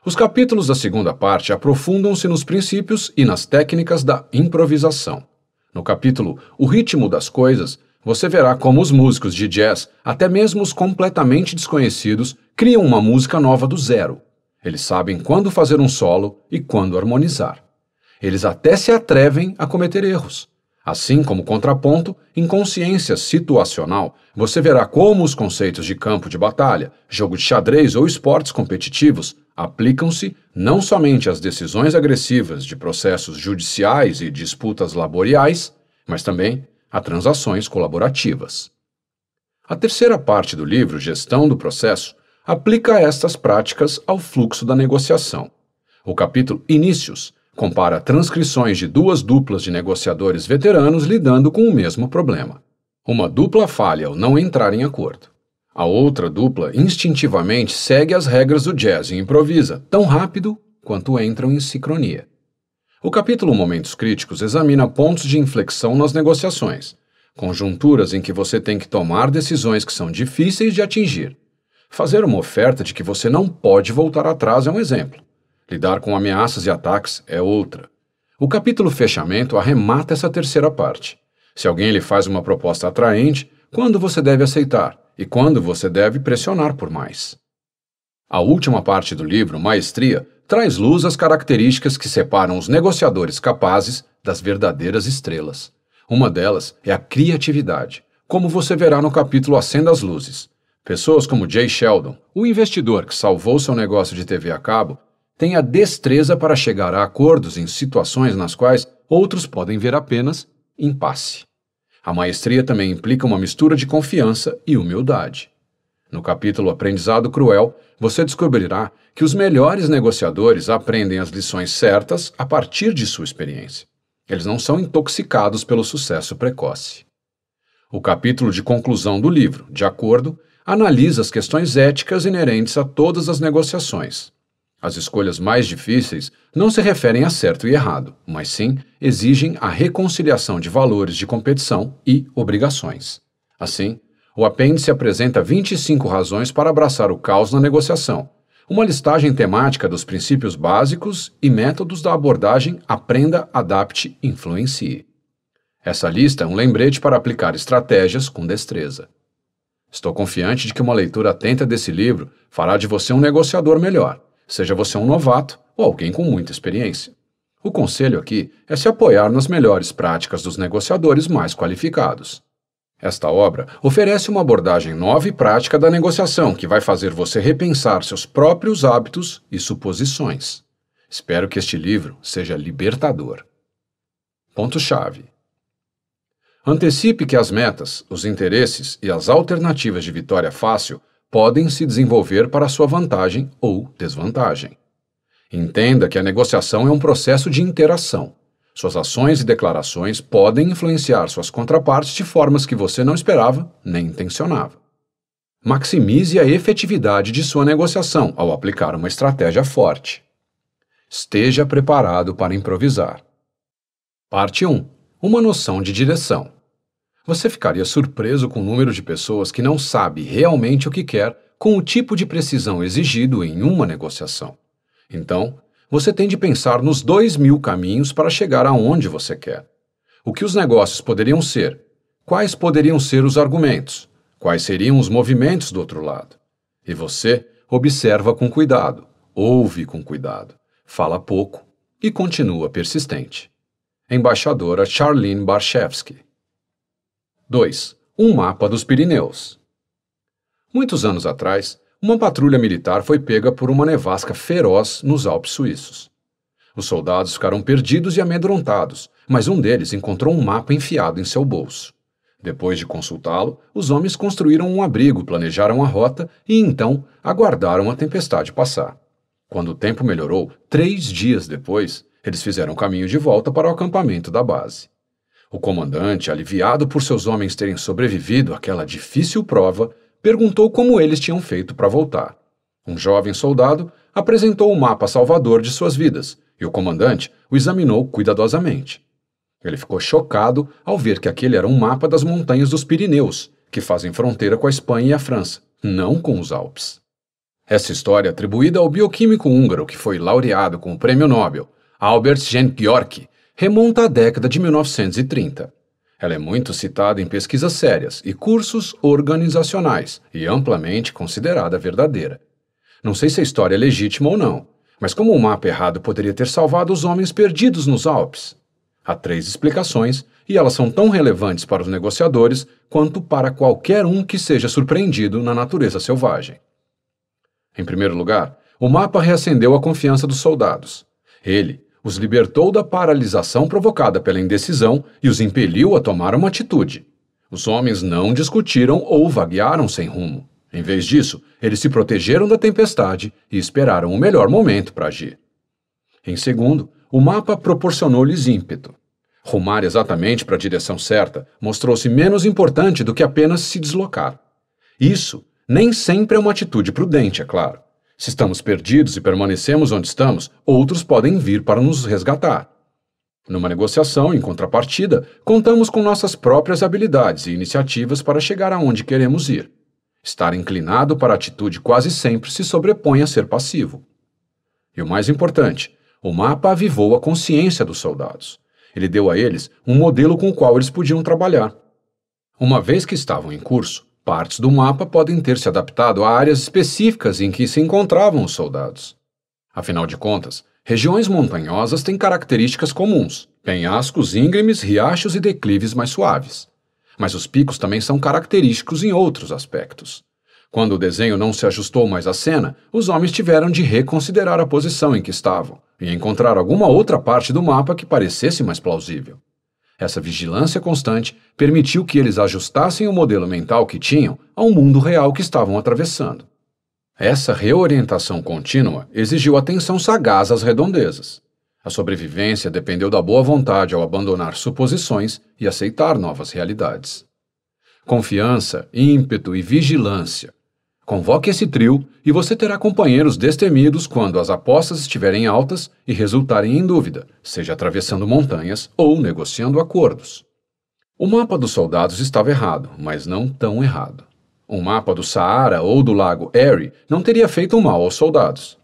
Speaker 1: Os capítulos da segunda parte aprofundam-se nos princípios e nas técnicas da improvisação. No capítulo O Ritmo das Coisas, você verá como os músicos de jazz, até mesmo os completamente desconhecidos, criam uma música nova do zero. Eles sabem quando fazer um solo e quando harmonizar. Eles até se atrevem a cometer erros. Assim como contraponto, em consciência situacional, você verá como os conceitos de campo de batalha, jogo de xadrez ou esportes competitivos aplicam-se não somente às decisões agressivas de processos judiciais e disputas laboriais, mas também a transações colaborativas. A terceira parte do livro, Gestão do Processo, aplica estas práticas ao fluxo da negociação. O capítulo Inícios compara transcrições de duas duplas de negociadores veteranos lidando com o mesmo problema. Uma dupla falha ao não entrar em acordo. A outra dupla instintivamente segue as regras do jazz e improvisa, tão rápido quanto entram em sincronia. O capítulo Momentos Críticos examina pontos de inflexão nas negociações, conjunturas em que você tem que tomar decisões que são difíceis de atingir. Fazer uma oferta de que você não pode voltar atrás é um exemplo. Lidar com ameaças e ataques é outra. O capítulo Fechamento arremata essa terceira parte. Se alguém lhe faz uma proposta atraente, quando você deve aceitar? e quando você deve pressionar por mais. A última parte do livro, Maestria, traz luz às características que separam os negociadores capazes das verdadeiras estrelas. Uma delas é a criatividade, como você verá no capítulo Acenda as Luzes. Pessoas como Jay Sheldon, o investidor que salvou seu negócio de TV a cabo, têm a destreza para chegar a acordos em situações nas quais outros podem ver apenas impasse. A maestria também implica uma mistura de confiança e humildade. No capítulo Aprendizado Cruel, você descobrirá que os melhores negociadores aprendem as lições certas a partir de sua experiência. Eles não são intoxicados pelo sucesso precoce. O capítulo de conclusão do livro, de acordo, analisa as questões éticas inerentes a todas as negociações, as escolhas mais difíceis não se referem a certo e errado, mas sim exigem a reconciliação de valores de competição e obrigações. Assim, o apêndice apresenta 25 razões para abraçar o caos na negociação, uma listagem temática dos princípios básicos e métodos da abordagem Aprenda, Adapte, Influencie. Essa lista é um lembrete para aplicar estratégias com destreza. Estou confiante de que uma leitura atenta desse livro fará de você um negociador melhor seja você um novato ou alguém com muita experiência. O conselho aqui é se apoiar nas melhores práticas dos negociadores mais qualificados. Esta obra oferece uma abordagem nova e prática da negociação que vai fazer você repensar seus próprios hábitos e suposições. Espero que este livro seja libertador. Ponto-chave: Antecipe que as metas, os interesses e as alternativas de vitória fácil podem se desenvolver para sua vantagem ou desvantagem. Entenda que a negociação é um processo de interação. Suas ações e declarações podem influenciar suas contrapartes de formas que você não esperava nem intencionava. Maximize a efetividade de sua negociação ao aplicar uma estratégia forte. Esteja preparado para improvisar. Parte 1 Uma noção de direção. Você ficaria surpreso com o número de pessoas que não sabe realmente o que quer com o tipo de precisão exigido em uma negociação. Então, você tem de pensar nos dois mil caminhos para chegar aonde você quer. O que os negócios poderiam ser? Quais poderiam ser os argumentos? Quais seriam os movimentos do outro lado? E você observa com cuidado, ouve com cuidado, fala pouco e continua persistente. Embaixadora Charlene Barchevsky 2. Um mapa dos Pirineus. Muitos anos atrás, uma patrulha militar foi pega por uma nevasca feroz nos Alpes suíços. Os soldados ficaram perdidos e amedrontados, mas um deles encontrou um mapa enfiado em seu bolso. Depois de consultá-lo, os homens construíram um abrigo, planejaram a rota e então aguardaram a tempestade passar. Quando o tempo melhorou, três dias depois, eles fizeram caminho de volta para o acampamento da base. O comandante, aliviado por seus homens terem sobrevivido àquela difícil prova, perguntou como eles tinham feito para voltar. Um jovem soldado apresentou o um mapa salvador de suas vidas e o comandante o examinou cuidadosamente. Ele ficou chocado ao ver que aquele era um mapa das montanhas dos Pirineus, que fazem fronteira com a Espanha e a França, não com os Alpes. Essa história, é atribuída ao bioquímico húngaro que foi laureado com o Prêmio Nobel, Albert Gengyorki, remonta à década de 1930. Ela é muito citada em pesquisas sérias e cursos organizacionais e amplamente considerada verdadeira. Não sei se a história é legítima ou não, mas como um mapa errado poderia ter salvado os homens perdidos nos Alpes? Há três explicações e elas são tão relevantes para os negociadores quanto para qualquer um que seja surpreendido na natureza selvagem. Em primeiro lugar, o mapa reacendeu a confiança dos soldados. Ele, os libertou da paralisação provocada pela indecisão e os impeliu a tomar uma atitude. Os homens não discutiram ou vaguearam sem rumo. Em vez disso, eles se protegeram da tempestade e esperaram o melhor momento para agir. Em segundo, o mapa proporcionou-lhes ímpeto. Rumar exatamente para a direção certa mostrou-se menos importante do que apenas se deslocar. Isso nem sempre é uma atitude prudente, é claro. Se estamos perdidos e permanecemos onde estamos, outros podem vir para nos resgatar. Numa negociação, em contrapartida, contamos com nossas próprias habilidades e iniciativas para chegar aonde queremos ir. Estar inclinado para a atitude quase sempre se sobrepõe a ser passivo. E o mais importante, o mapa avivou a consciência dos soldados. Ele deu a eles um modelo com o qual eles podiam trabalhar. Uma vez que estavam em curso, Partes do mapa podem ter se adaptado a áreas específicas em que se encontravam os soldados. Afinal de contas, regiões montanhosas têm características comuns: penhascos íngremes, riachos e declives mais suaves. Mas os picos também são característicos em outros aspectos. Quando o desenho não se ajustou mais à cena, os homens tiveram de reconsiderar a posição em que estavam e encontrar alguma outra parte do mapa que parecesse mais plausível. Essa vigilância constante permitiu que eles ajustassem o modelo mental que tinham ao mundo real que estavam atravessando. Essa reorientação contínua exigiu atenção sagaz às redondezas. A sobrevivência dependeu da boa vontade ao abandonar suposições e aceitar novas realidades. Confiança, ímpeto e vigilância Convoque esse trio e você terá companheiros destemidos quando as apostas estiverem altas e resultarem em dúvida, seja atravessando montanhas ou negociando acordos. O mapa dos soldados estava errado, mas não tão errado. Um mapa do Saara ou do Lago Erie não teria feito mal aos soldados.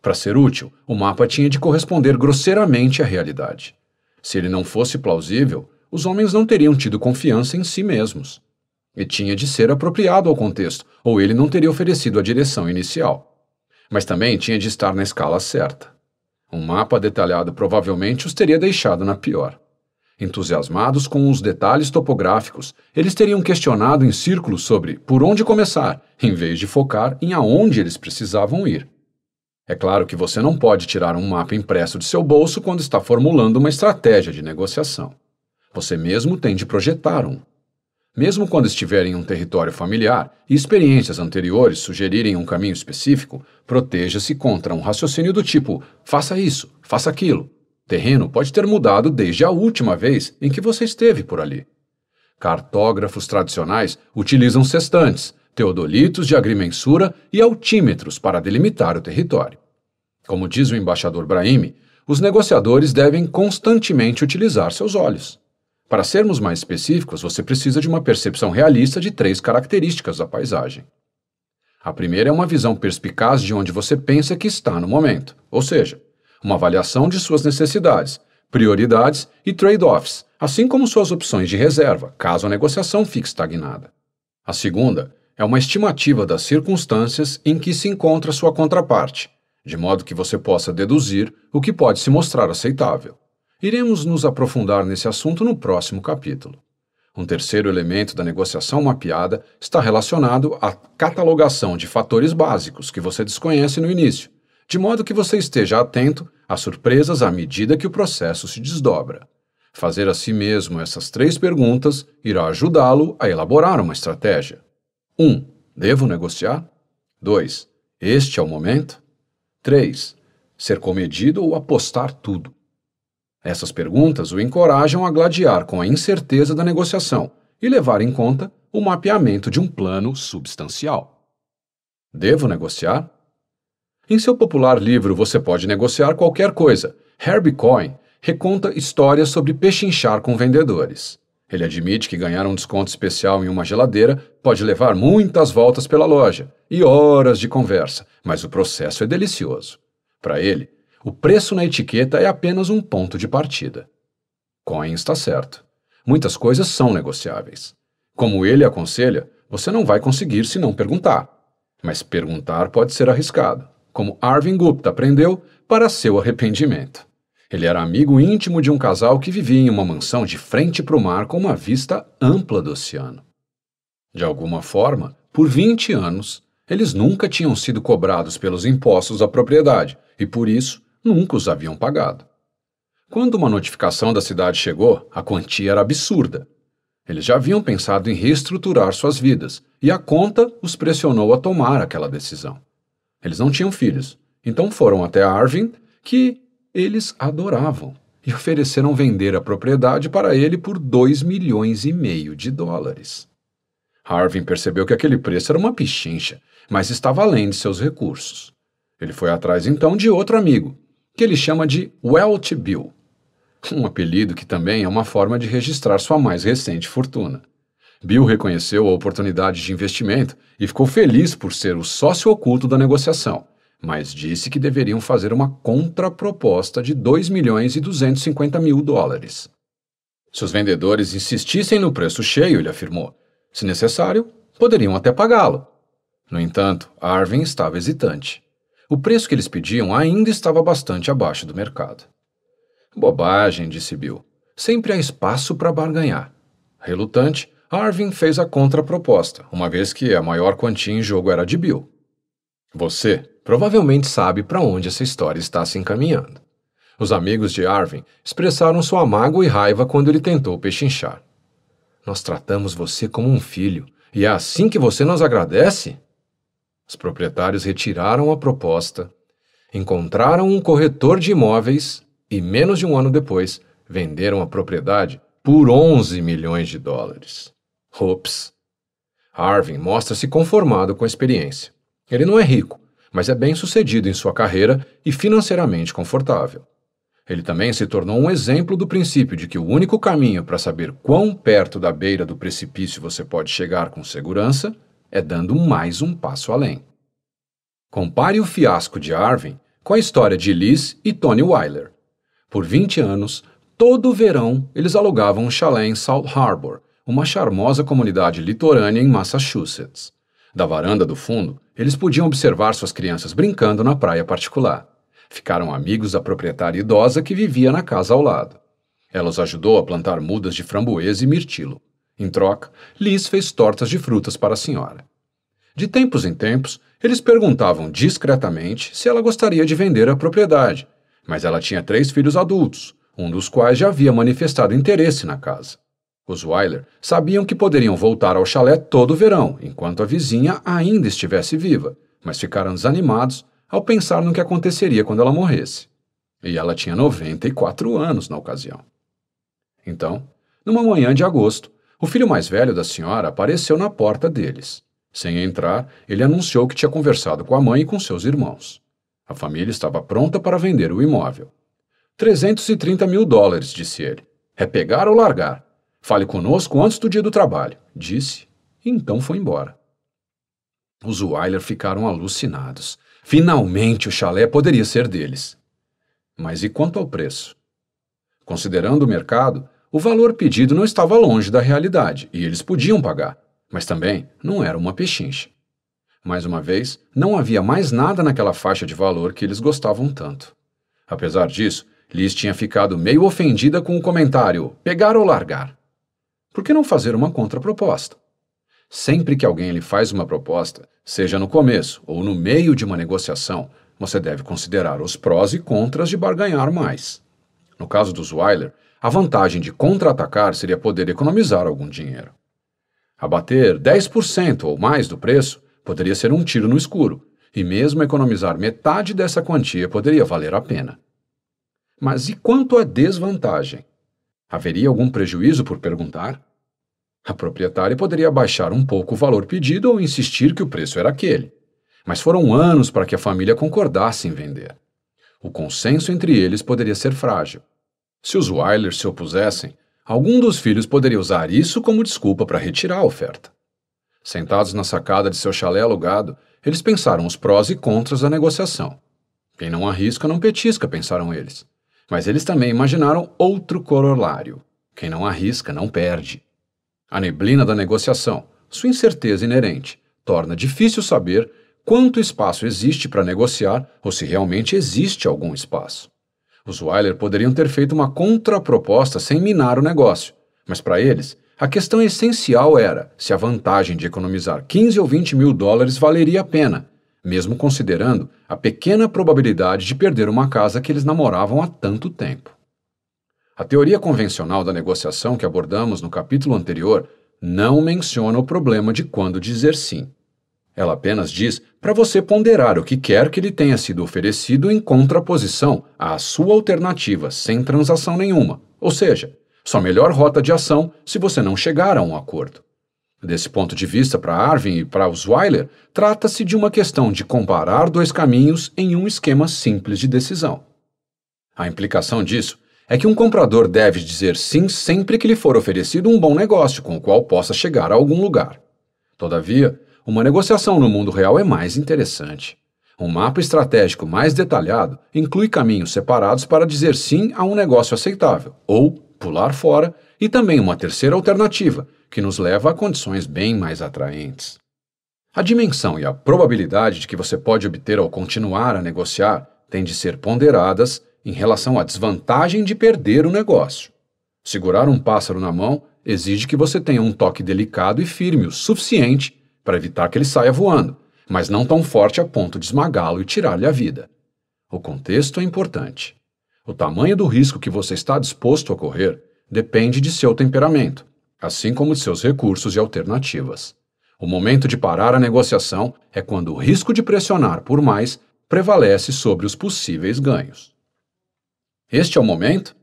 Speaker 1: Para ser útil, o mapa tinha de corresponder grosseiramente à realidade. Se ele não fosse plausível, os homens não teriam tido confiança em si mesmos e tinha de ser apropriado ao contexto, ou ele não teria oferecido a direção inicial. Mas também tinha de estar na escala certa. Um mapa detalhado provavelmente os teria deixado na pior. Entusiasmados com os detalhes topográficos, eles teriam questionado em círculos sobre por onde começar, em vez de focar em aonde eles precisavam ir. É claro que você não pode tirar um mapa impresso de seu bolso quando está formulando uma estratégia de negociação. Você mesmo tem de projetar um. Mesmo quando estiver em um território familiar e experiências anteriores sugerirem um caminho específico, proteja-se contra um raciocínio do tipo: faça isso, faça aquilo. terreno pode ter mudado desde a última vez em que você esteve por ali. Cartógrafos tradicionais utilizam sextantes, teodolitos de agrimensura e altímetros para delimitar o território. Como diz o embaixador Brahimi, os negociadores devem constantemente utilizar seus olhos. Para sermos mais específicos, você precisa de uma percepção realista de três características da paisagem. A primeira é uma visão perspicaz de onde você pensa que está no momento, ou seja, uma avaliação de suas necessidades, prioridades e trade-offs, assim como suas opções de reserva, caso a negociação fique estagnada. A segunda é uma estimativa das circunstâncias em que se encontra sua contraparte, de modo que você possa deduzir o que pode se mostrar aceitável. Iremos nos aprofundar nesse assunto no próximo capítulo. Um terceiro elemento da negociação mapeada está relacionado à catalogação de fatores básicos que você desconhece no início, de modo que você esteja atento às surpresas à medida que o processo se desdobra. Fazer a si mesmo essas três perguntas irá ajudá-lo a elaborar uma estratégia. 1. Um, devo negociar? 2. Este é o momento? 3. Ser comedido ou apostar tudo? Essas perguntas o encorajam a gladiar com a incerteza da negociação e levar em conta o mapeamento de um plano substancial. Devo negociar? Em seu popular livro Você Pode Negociar Qualquer Coisa, Herbie Coin reconta histórias sobre pechinchar com vendedores. Ele admite que ganhar um desconto especial em uma geladeira pode levar muitas voltas pela loja e horas de conversa, mas o processo é delicioso. Para ele, o preço na etiqueta é apenas um ponto de partida. Cohen está certo. Muitas coisas são negociáveis. Como ele aconselha, você não vai conseguir se não perguntar. Mas perguntar pode ser arriscado, como Arvind Gupta aprendeu para seu arrependimento. Ele era amigo íntimo de um casal que vivia em uma mansão de frente para o mar com uma vista ampla do oceano. De alguma forma, por 20 anos, eles nunca tinham sido cobrados pelos impostos à propriedade e, por isso, nunca os haviam pagado. Quando uma notificação da cidade chegou, a quantia era absurda. Eles já haviam pensado em reestruturar suas vidas, e a conta os pressionou a tomar aquela decisão. Eles não tinham filhos, então foram até Arvin, que eles adoravam, e ofereceram vender a propriedade para ele por 2 milhões e meio de dólares. Arvin percebeu que aquele preço era uma pichincha, mas estava além de seus recursos. Ele foi atrás então de outro amigo, que ele chama de Wealth Bill, um apelido que também é uma forma de registrar sua mais recente fortuna. Bill reconheceu a oportunidade de investimento e ficou feliz por ser o sócio oculto da negociação, mas disse que deveriam fazer uma contraproposta de 2 milhões e 250 mil dólares. Se os vendedores insistissem no preço cheio, ele afirmou, se necessário, poderiam até pagá-lo. No entanto, Arvin estava hesitante. O preço que eles pediam ainda estava bastante abaixo do mercado. Bobagem, disse Bill. Sempre há espaço para barganhar. Relutante, Arvin fez a contraproposta, uma vez que a maior quantia em jogo era de Bill. Você provavelmente sabe para onde essa história está se encaminhando. Os amigos de Arvin expressaram sua mágoa e raiva quando ele tentou pechinchar. Nós tratamos você como um filho, e é assim que você nos agradece? Os proprietários retiraram a proposta, encontraram um corretor de imóveis e, menos de um ano depois, venderam a propriedade por 11 milhões de dólares. Ops! Arvin mostra-se conformado com a experiência. Ele não é rico, mas é bem sucedido em sua carreira e financeiramente confortável. Ele também se tornou um exemplo do princípio de que o único caminho para saber quão perto da beira do precipício você pode chegar com segurança é dando mais um passo além. Compare o fiasco de Arvin com a história de Liz e Tony Wyler. Por 20 anos, todo verão, eles alugavam um chalé em Salt Harbor, uma charmosa comunidade litorânea em Massachusetts. Da varanda do fundo, eles podiam observar suas crianças brincando na praia particular. Ficaram amigos da proprietária idosa que vivia na casa ao lado. Ela os ajudou a plantar mudas de framboesa e mirtilo. Em troca, Liz fez tortas de frutas para a senhora. De tempos em tempos, eles perguntavam discretamente se ela gostaria de vender a propriedade, mas ela tinha três filhos adultos, um dos quais já havia manifestado interesse na casa. Os Weiler sabiam que poderiam voltar ao chalé todo o verão, enquanto a vizinha ainda estivesse viva, mas ficaram desanimados ao pensar no que aconteceria quando ela morresse. E ela tinha 94 anos na ocasião. Então, numa manhã de agosto, o filho mais velho da senhora apareceu na porta deles. Sem entrar, ele anunciou que tinha conversado com a mãe e com seus irmãos. A família estava pronta para vender o imóvel. 330 mil dólares, disse ele. É pegar ou largar. Fale conosco antes do dia do trabalho, disse, e então foi embora. Os Wyler ficaram alucinados. Finalmente o chalé poderia ser deles. Mas e quanto ao preço? Considerando o mercado, o valor pedido não estava longe da realidade e eles podiam pagar, mas também não era uma pechincha. Mais uma vez, não havia mais nada naquela faixa de valor que eles gostavam tanto. Apesar disso, Liz tinha ficado meio ofendida com o comentário pegar ou largar. Por que não fazer uma contraproposta? Sempre que alguém lhe faz uma proposta, seja no começo ou no meio de uma negociação, você deve considerar os prós e contras de barganhar mais. No caso dos Weiler, a vantagem de contra-atacar seria poder economizar algum dinheiro. Abater 10% ou mais do preço poderia ser um tiro no escuro, e mesmo economizar metade dessa quantia poderia valer a pena. Mas e quanto à desvantagem? Haveria algum prejuízo por perguntar? A proprietária poderia baixar um pouco o valor pedido ou insistir que o preço era aquele. Mas foram anos para que a família concordasse em vender. O consenso entre eles poderia ser frágil, se os Weilers se opusessem, algum dos filhos poderia usar isso como desculpa para retirar a oferta. Sentados na sacada de seu chalé alugado, eles pensaram os prós e contras da negociação. Quem não arrisca não petisca, pensaram eles. Mas eles também imaginaram outro corolário. Quem não arrisca não perde. A neblina da negociação, sua incerteza inerente, torna difícil saber quanto espaço existe para negociar ou se realmente existe algum espaço. Os Weiler poderiam ter feito uma contraproposta sem minar o negócio, mas para eles, a questão essencial era se a vantagem de economizar 15 ou 20 mil dólares valeria a pena, mesmo considerando a pequena probabilidade de perder uma casa que eles namoravam há tanto tempo. A teoria convencional da negociação que abordamos no capítulo anterior não menciona o problema de quando dizer sim. Ela apenas diz para você ponderar o que quer que lhe tenha sido oferecido em contraposição à sua alternativa sem transação nenhuma, ou seja, sua melhor rota de ação se você não chegar a um acordo. Desse ponto de vista, para Arvin e para Osweiler, trata-se de uma questão de comparar dois caminhos em um esquema simples de decisão. A implicação disso é que um comprador deve dizer sim sempre que lhe for oferecido um bom negócio com o qual possa chegar a algum lugar. Todavia, uma negociação no mundo real é mais interessante. Um mapa estratégico mais detalhado inclui caminhos separados para dizer sim a um negócio aceitável ou pular fora, e também uma terceira alternativa, que nos leva a condições bem mais atraentes. A dimensão e a probabilidade de que você pode obter ao continuar a negociar têm de ser ponderadas em relação à desvantagem de perder o negócio. Segurar um pássaro na mão exige que você tenha um toque delicado e firme o suficiente para evitar que ele saia voando, mas não tão forte a ponto de esmagá-lo e tirar-lhe a vida. O contexto é importante. O tamanho do risco que você está disposto a correr depende de seu temperamento, assim como de seus recursos e alternativas. O momento de parar a negociação é quando o risco de pressionar por mais prevalece sobre os possíveis ganhos. Este é o momento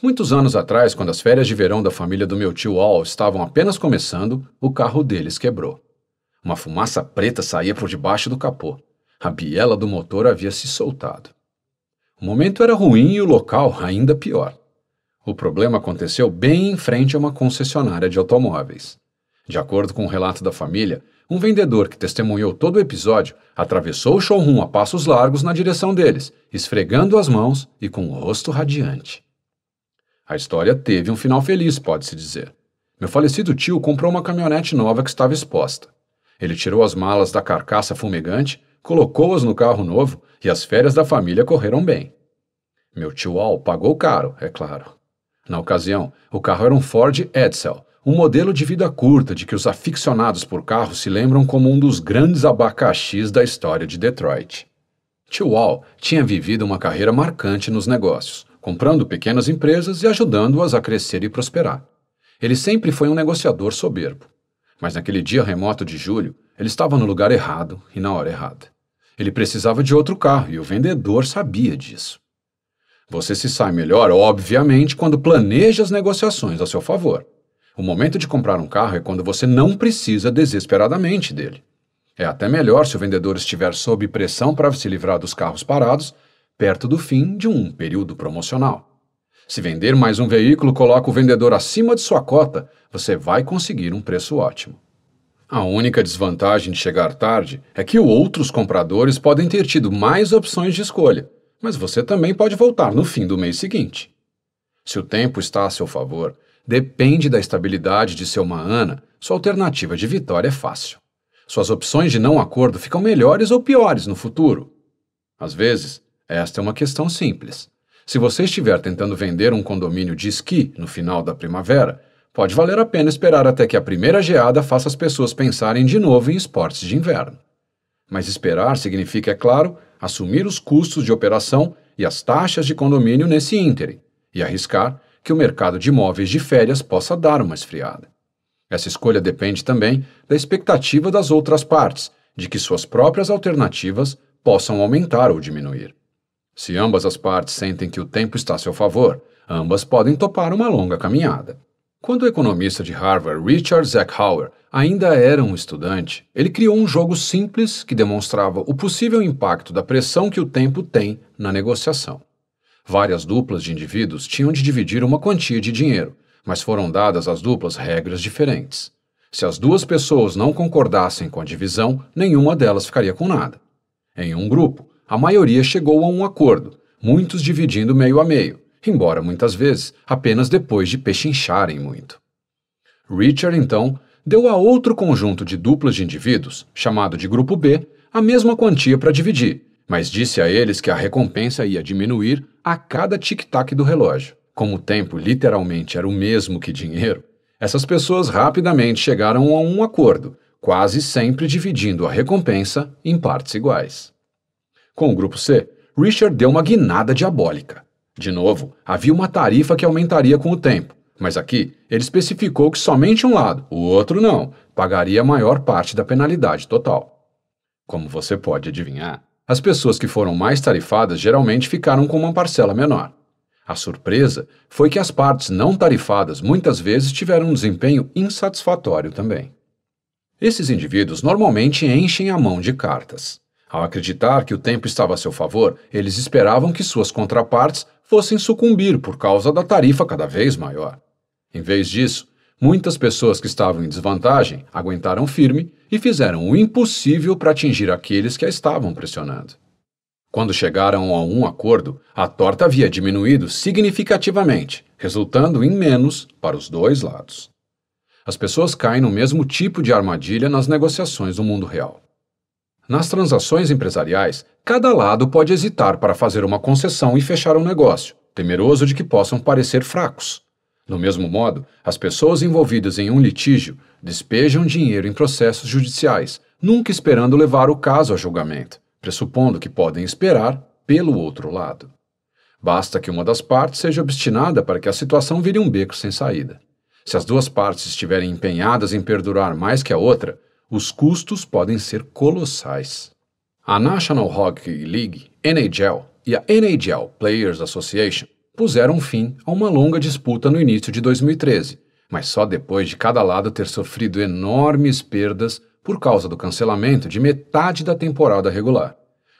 Speaker 1: Muitos anos atrás, quando as férias de verão da família do meu tio Al estavam apenas começando, o carro deles quebrou. Uma fumaça preta saía por debaixo do capô. A biela do motor havia se soltado. O momento era ruim e o local ainda pior. O problema aconteceu bem em frente a uma concessionária de automóveis. De acordo com o um relato da família, um vendedor que testemunhou todo o episódio atravessou o showroom a passos largos na direção deles, esfregando as mãos e com o rosto radiante. A história teve um final feliz, pode-se dizer. Meu falecido tio comprou uma caminhonete nova que estava exposta. Ele tirou as malas da carcaça fumegante, colocou-as no carro novo e as férias da família correram bem. Meu tio Al pagou caro, é claro. Na ocasião, o carro era um Ford Edsel, um modelo de vida curta de que os aficionados por carros se lembram como um dos grandes abacaxis da história de Detroit. Tio Al tinha vivido uma carreira marcante nos negócios, comprando pequenas empresas e ajudando-as a crescer e prosperar. Ele sempre foi um negociador soberbo. Mas naquele dia remoto de julho, ele estava no lugar errado e na hora errada. Ele precisava de outro carro e o vendedor sabia disso. Você se sai melhor, obviamente, quando planeja as negociações a seu favor. O momento de comprar um carro é quando você não precisa desesperadamente dele. É até melhor se o vendedor estiver sob pressão para se livrar dos carros parados perto do fim de um período promocional. Se vender mais um veículo, coloca o vendedor acima de sua cota, você vai conseguir um preço ótimo. A única desvantagem de chegar tarde é que outros compradores podem ter tido mais opções de escolha, mas você também pode voltar no fim do mês seguinte. Se o tempo está a seu favor, depende da estabilidade de seu Maana, sua alternativa de vitória é fácil. Suas opções de não acordo ficam melhores ou piores no futuro. Às vezes, esta é uma questão simples. Se você estiver tentando vender um condomínio de esqui no final da primavera, pode valer a pena esperar até que a primeira geada faça as pessoas pensarem de novo em esportes de inverno. Mas esperar significa, é claro, assumir os custos de operação e as taxas de condomínio nesse ínterim e arriscar que o mercado de imóveis de férias possa dar uma esfriada. Essa escolha depende também da expectativa das outras partes de que suas próprias alternativas possam aumentar ou diminuir. Se ambas as partes sentem que o tempo está a seu favor, ambas podem topar uma longa caminhada. Quando o economista de Harvard Richard Zachauer ainda era um estudante, ele criou um jogo simples que demonstrava o possível impacto da pressão que o tempo tem na negociação. Várias duplas de indivíduos tinham de dividir uma quantia de dinheiro, mas foram dadas às duplas regras diferentes. Se as duas pessoas não concordassem com a divisão, nenhuma delas ficaria com nada. Em um grupo, a maioria chegou a um acordo, muitos dividindo meio a meio, embora muitas vezes apenas depois de pechincharem muito. Richard, então, deu a outro conjunto de duplas de indivíduos, chamado de grupo B, a mesma quantia para dividir, mas disse a eles que a recompensa ia diminuir a cada tic-tac do relógio. Como o tempo literalmente era o mesmo que dinheiro, essas pessoas rapidamente chegaram a um acordo, quase sempre dividindo a recompensa em partes iguais. Com o grupo C, Richard deu uma guinada diabólica. De novo, havia uma tarifa que aumentaria com o tempo, mas aqui ele especificou que somente um lado, o outro não, pagaria a maior parte da penalidade total. Como você pode adivinhar, as pessoas que foram mais tarifadas geralmente ficaram com uma parcela menor. A surpresa foi que as partes não tarifadas muitas vezes tiveram um desempenho insatisfatório também. Esses indivíduos normalmente enchem a mão de cartas. Ao acreditar que o tempo estava a seu favor, eles esperavam que suas contrapartes fossem sucumbir por causa da tarifa cada vez maior. Em vez disso, muitas pessoas que estavam em desvantagem aguentaram firme e fizeram o impossível para atingir aqueles que a estavam pressionando. Quando chegaram a um acordo, a torta havia diminuído significativamente, resultando em menos para os dois lados. As pessoas caem no mesmo tipo de armadilha nas negociações do mundo real. Nas transações empresariais, cada lado pode hesitar para fazer uma concessão e fechar um negócio, temeroso de que possam parecer fracos. Do mesmo modo, as pessoas envolvidas em um litígio despejam dinheiro em processos judiciais, nunca esperando levar o caso a julgamento, pressupondo que podem esperar pelo outro lado. Basta que uma das partes seja obstinada para que a situação vire um beco sem saída. Se as duas partes estiverem empenhadas em perdurar mais que a outra, os custos podem ser colossais. A National Hockey League, NHL, e a NHL Players Association puseram fim a uma longa disputa no início de 2013, mas só depois de cada lado ter sofrido enormes perdas por causa do cancelamento de metade da temporada regular.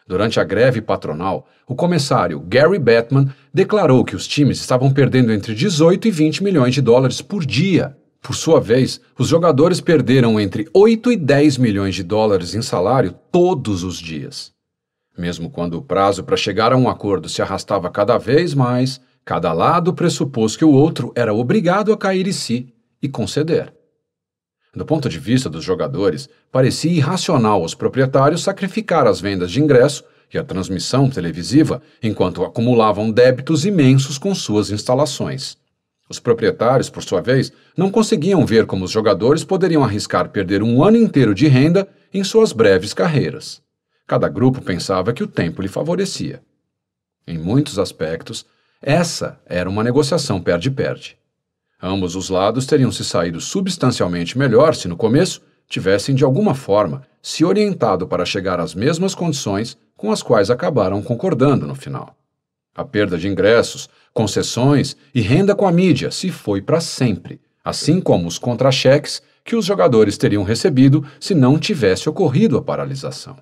Speaker 1: Durante a greve patronal, o comissário Gary Bettman declarou que os times estavam perdendo entre 18 e 20 milhões de dólares por dia por sua vez, os jogadores perderam entre 8 e 10 milhões de dólares em salário todos os dias. Mesmo quando o prazo para chegar a um acordo se arrastava cada vez mais, cada lado pressupôs que o outro era obrigado a cair em si e conceder. Do ponto de vista dos jogadores, parecia irracional aos proprietários sacrificar as vendas de ingresso e a transmissão televisiva enquanto acumulavam débitos imensos com suas instalações. Os proprietários, por sua vez, não conseguiam ver como os jogadores poderiam arriscar perder um ano inteiro de renda em suas breves carreiras. Cada grupo pensava que o tempo lhe favorecia. Em muitos aspectos, essa era uma negociação perde-perde. Ambos os lados teriam se saído substancialmente melhor se, no começo, tivessem de alguma forma se orientado para chegar às mesmas condições com as quais acabaram concordando no final. A perda de ingressos, concessões e renda com a mídia se foi para sempre, assim como os contra-cheques que os jogadores teriam recebido se não tivesse ocorrido a paralisação.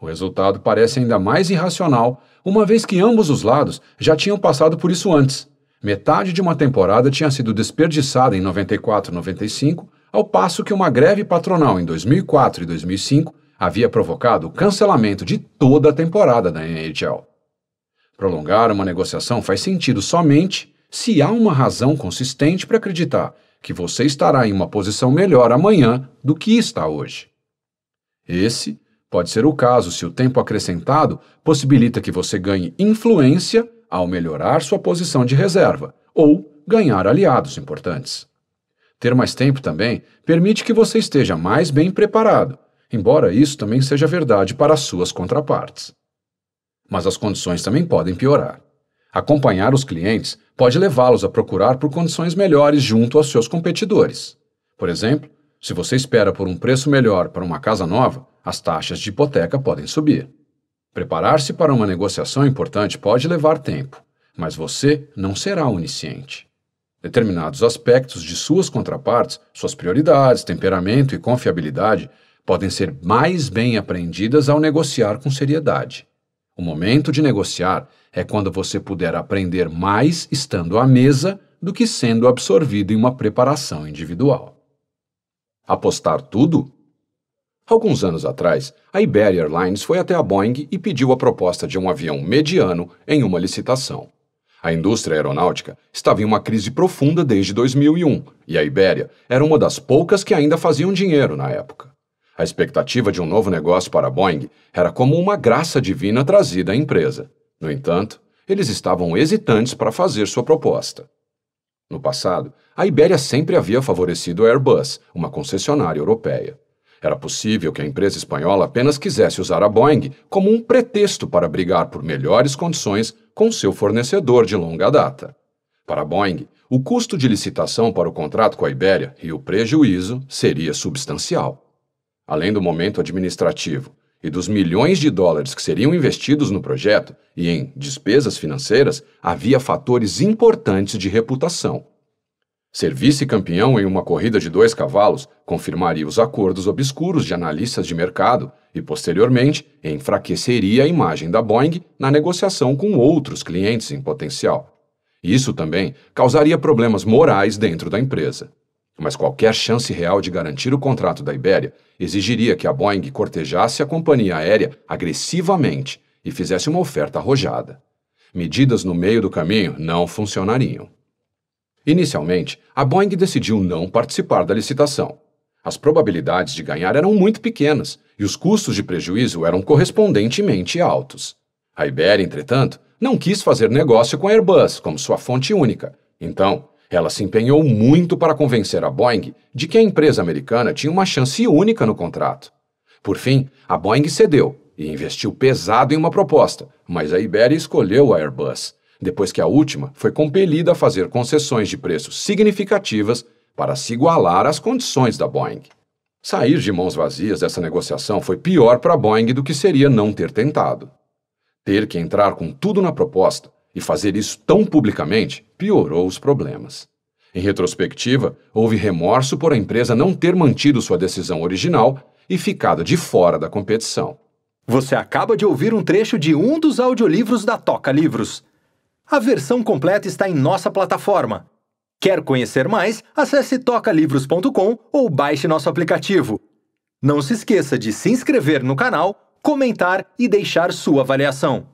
Speaker 1: O resultado parece ainda mais irracional, uma vez que ambos os lados já tinham passado por isso antes. Metade de uma temporada tinha sido desperdiçada em 94-95, ao passo que uma greve patronal em 2004 e 2005 havia provocado o cancelamento de toda a temporada da NHL. Prolongar uma negociação faz sentido somente se há uma razão consistente para acreditar que você estará em uma posição melhor amanhã do que está hoje. Esse pode ser o caso se o tempo acrescentado possibilita que você ganhe influência ao melhorar sua posição de reserva ou ganhar aliados importantes. Ter mais tempo também permite que você esteja mais bem preparado, embora isso também seja verdade para suas contrapartes mas as condições também podem piorar. Acompanhar os clientes pode levá-los a procurar por condições melhores junto aos seus competidores. Por exemplo, se você espera por um preço melhor para uma casa nova, as taxas de hipoteca podem subir. Preparar-se para uma negociação importante pode levar tempo, mas você não será onisciente. Determinados aspectos de suas contrapartes, suas prioridades, temperamento e confiabilidade podem ser mais bem aprendidas ao negociar com seriedade. O momento de negociar é quando você puder aprender mais estando à mesa do que sendo absorvido em uma preparação individual. Apostar tudo? Alguns anos atrás, a Iberia Airlines foi até a Boeing e pediu a proposta de um avião mediano em uma licitação. A indústria aeronáutica estava em uma crise profunda desde 2001 e a Iberia era uma das poucas que ainda faziam dinheiro na época. A expectativa de um novo negócio para a Boeing era como uma graça divina trazida à empresa. No entanto, eles estavam hesitantes para fazer sua proposta. No passado, a Ibéria sempre havia favorecido a Airbus, uma concessionária europeia. Era possível que a empresa espanhola apenas quisesse usar a Boeing como um pretexto para brigar por melhores condições com seu fornecedor de longa data. Para a Boeing, o custo de licitação para o contrato com a Ibéria e o prejuízo seria substancial. Além do momento administrativo e dos milhões de dólares que seriam investidos no projeto e em despesas financeiras, havia fatores importantes de reputação. Ser vice-campeão em uma corrida de dois cavalos confirmaria os acordos obscuros de analistas de mercado e, posteriormente, enfraqueceria a imagem da Boeing na negociação com outros clientes em potencial. Isso também causaria problemas morais dentro da empresa mas qualquer chance real de garantir o contrato da Ibéria exigiria que a Boeing cortejasse a companhia aérea agressivamente e fizesse uma oferta arrojada. Medidas no meio do caminho não funcionariam. Inicialmente, a Boeing decidiu não participar da licitação. As probabilidades de ganhar eram muito pequenas e os custos de prejuízo eram correspondentemente altos. A Iberia, entretanto, não quis fazer negócio com a Airbus como sua fonte única. Então, ela se empenhou muito para convencer a Boeing de que a empresa americana tinha uma chance única no contrato. Por fim, a Boeing cedeu e investiu pesado em uma proposta, mas a Iberia escolheu a Airbus, depois que a última foi compelida a fazer concessões de preço significativas para se igualar às condições da Boeing. Sair de mãos vazias dessa negociação foi pior para a Boeing do que seria não ter tentado. Ter que entrar com tudo na proposta e fazer isso tão publicamente piorou os problemas. Em retrospectiva, houve remorso por a empresa não ter mantido sua decisão original e ficado de fora da competição. Você acaba de ouvir um trecho de um dos audiolivros da Toca Livros. A versão completa está em nossa plataforma. Quer conhecer mais? Acesse tocalivros.com ou baixe nosso aplicativo. Não se esqueça de se inscrever no canal, comentar e deixar sua avaliação.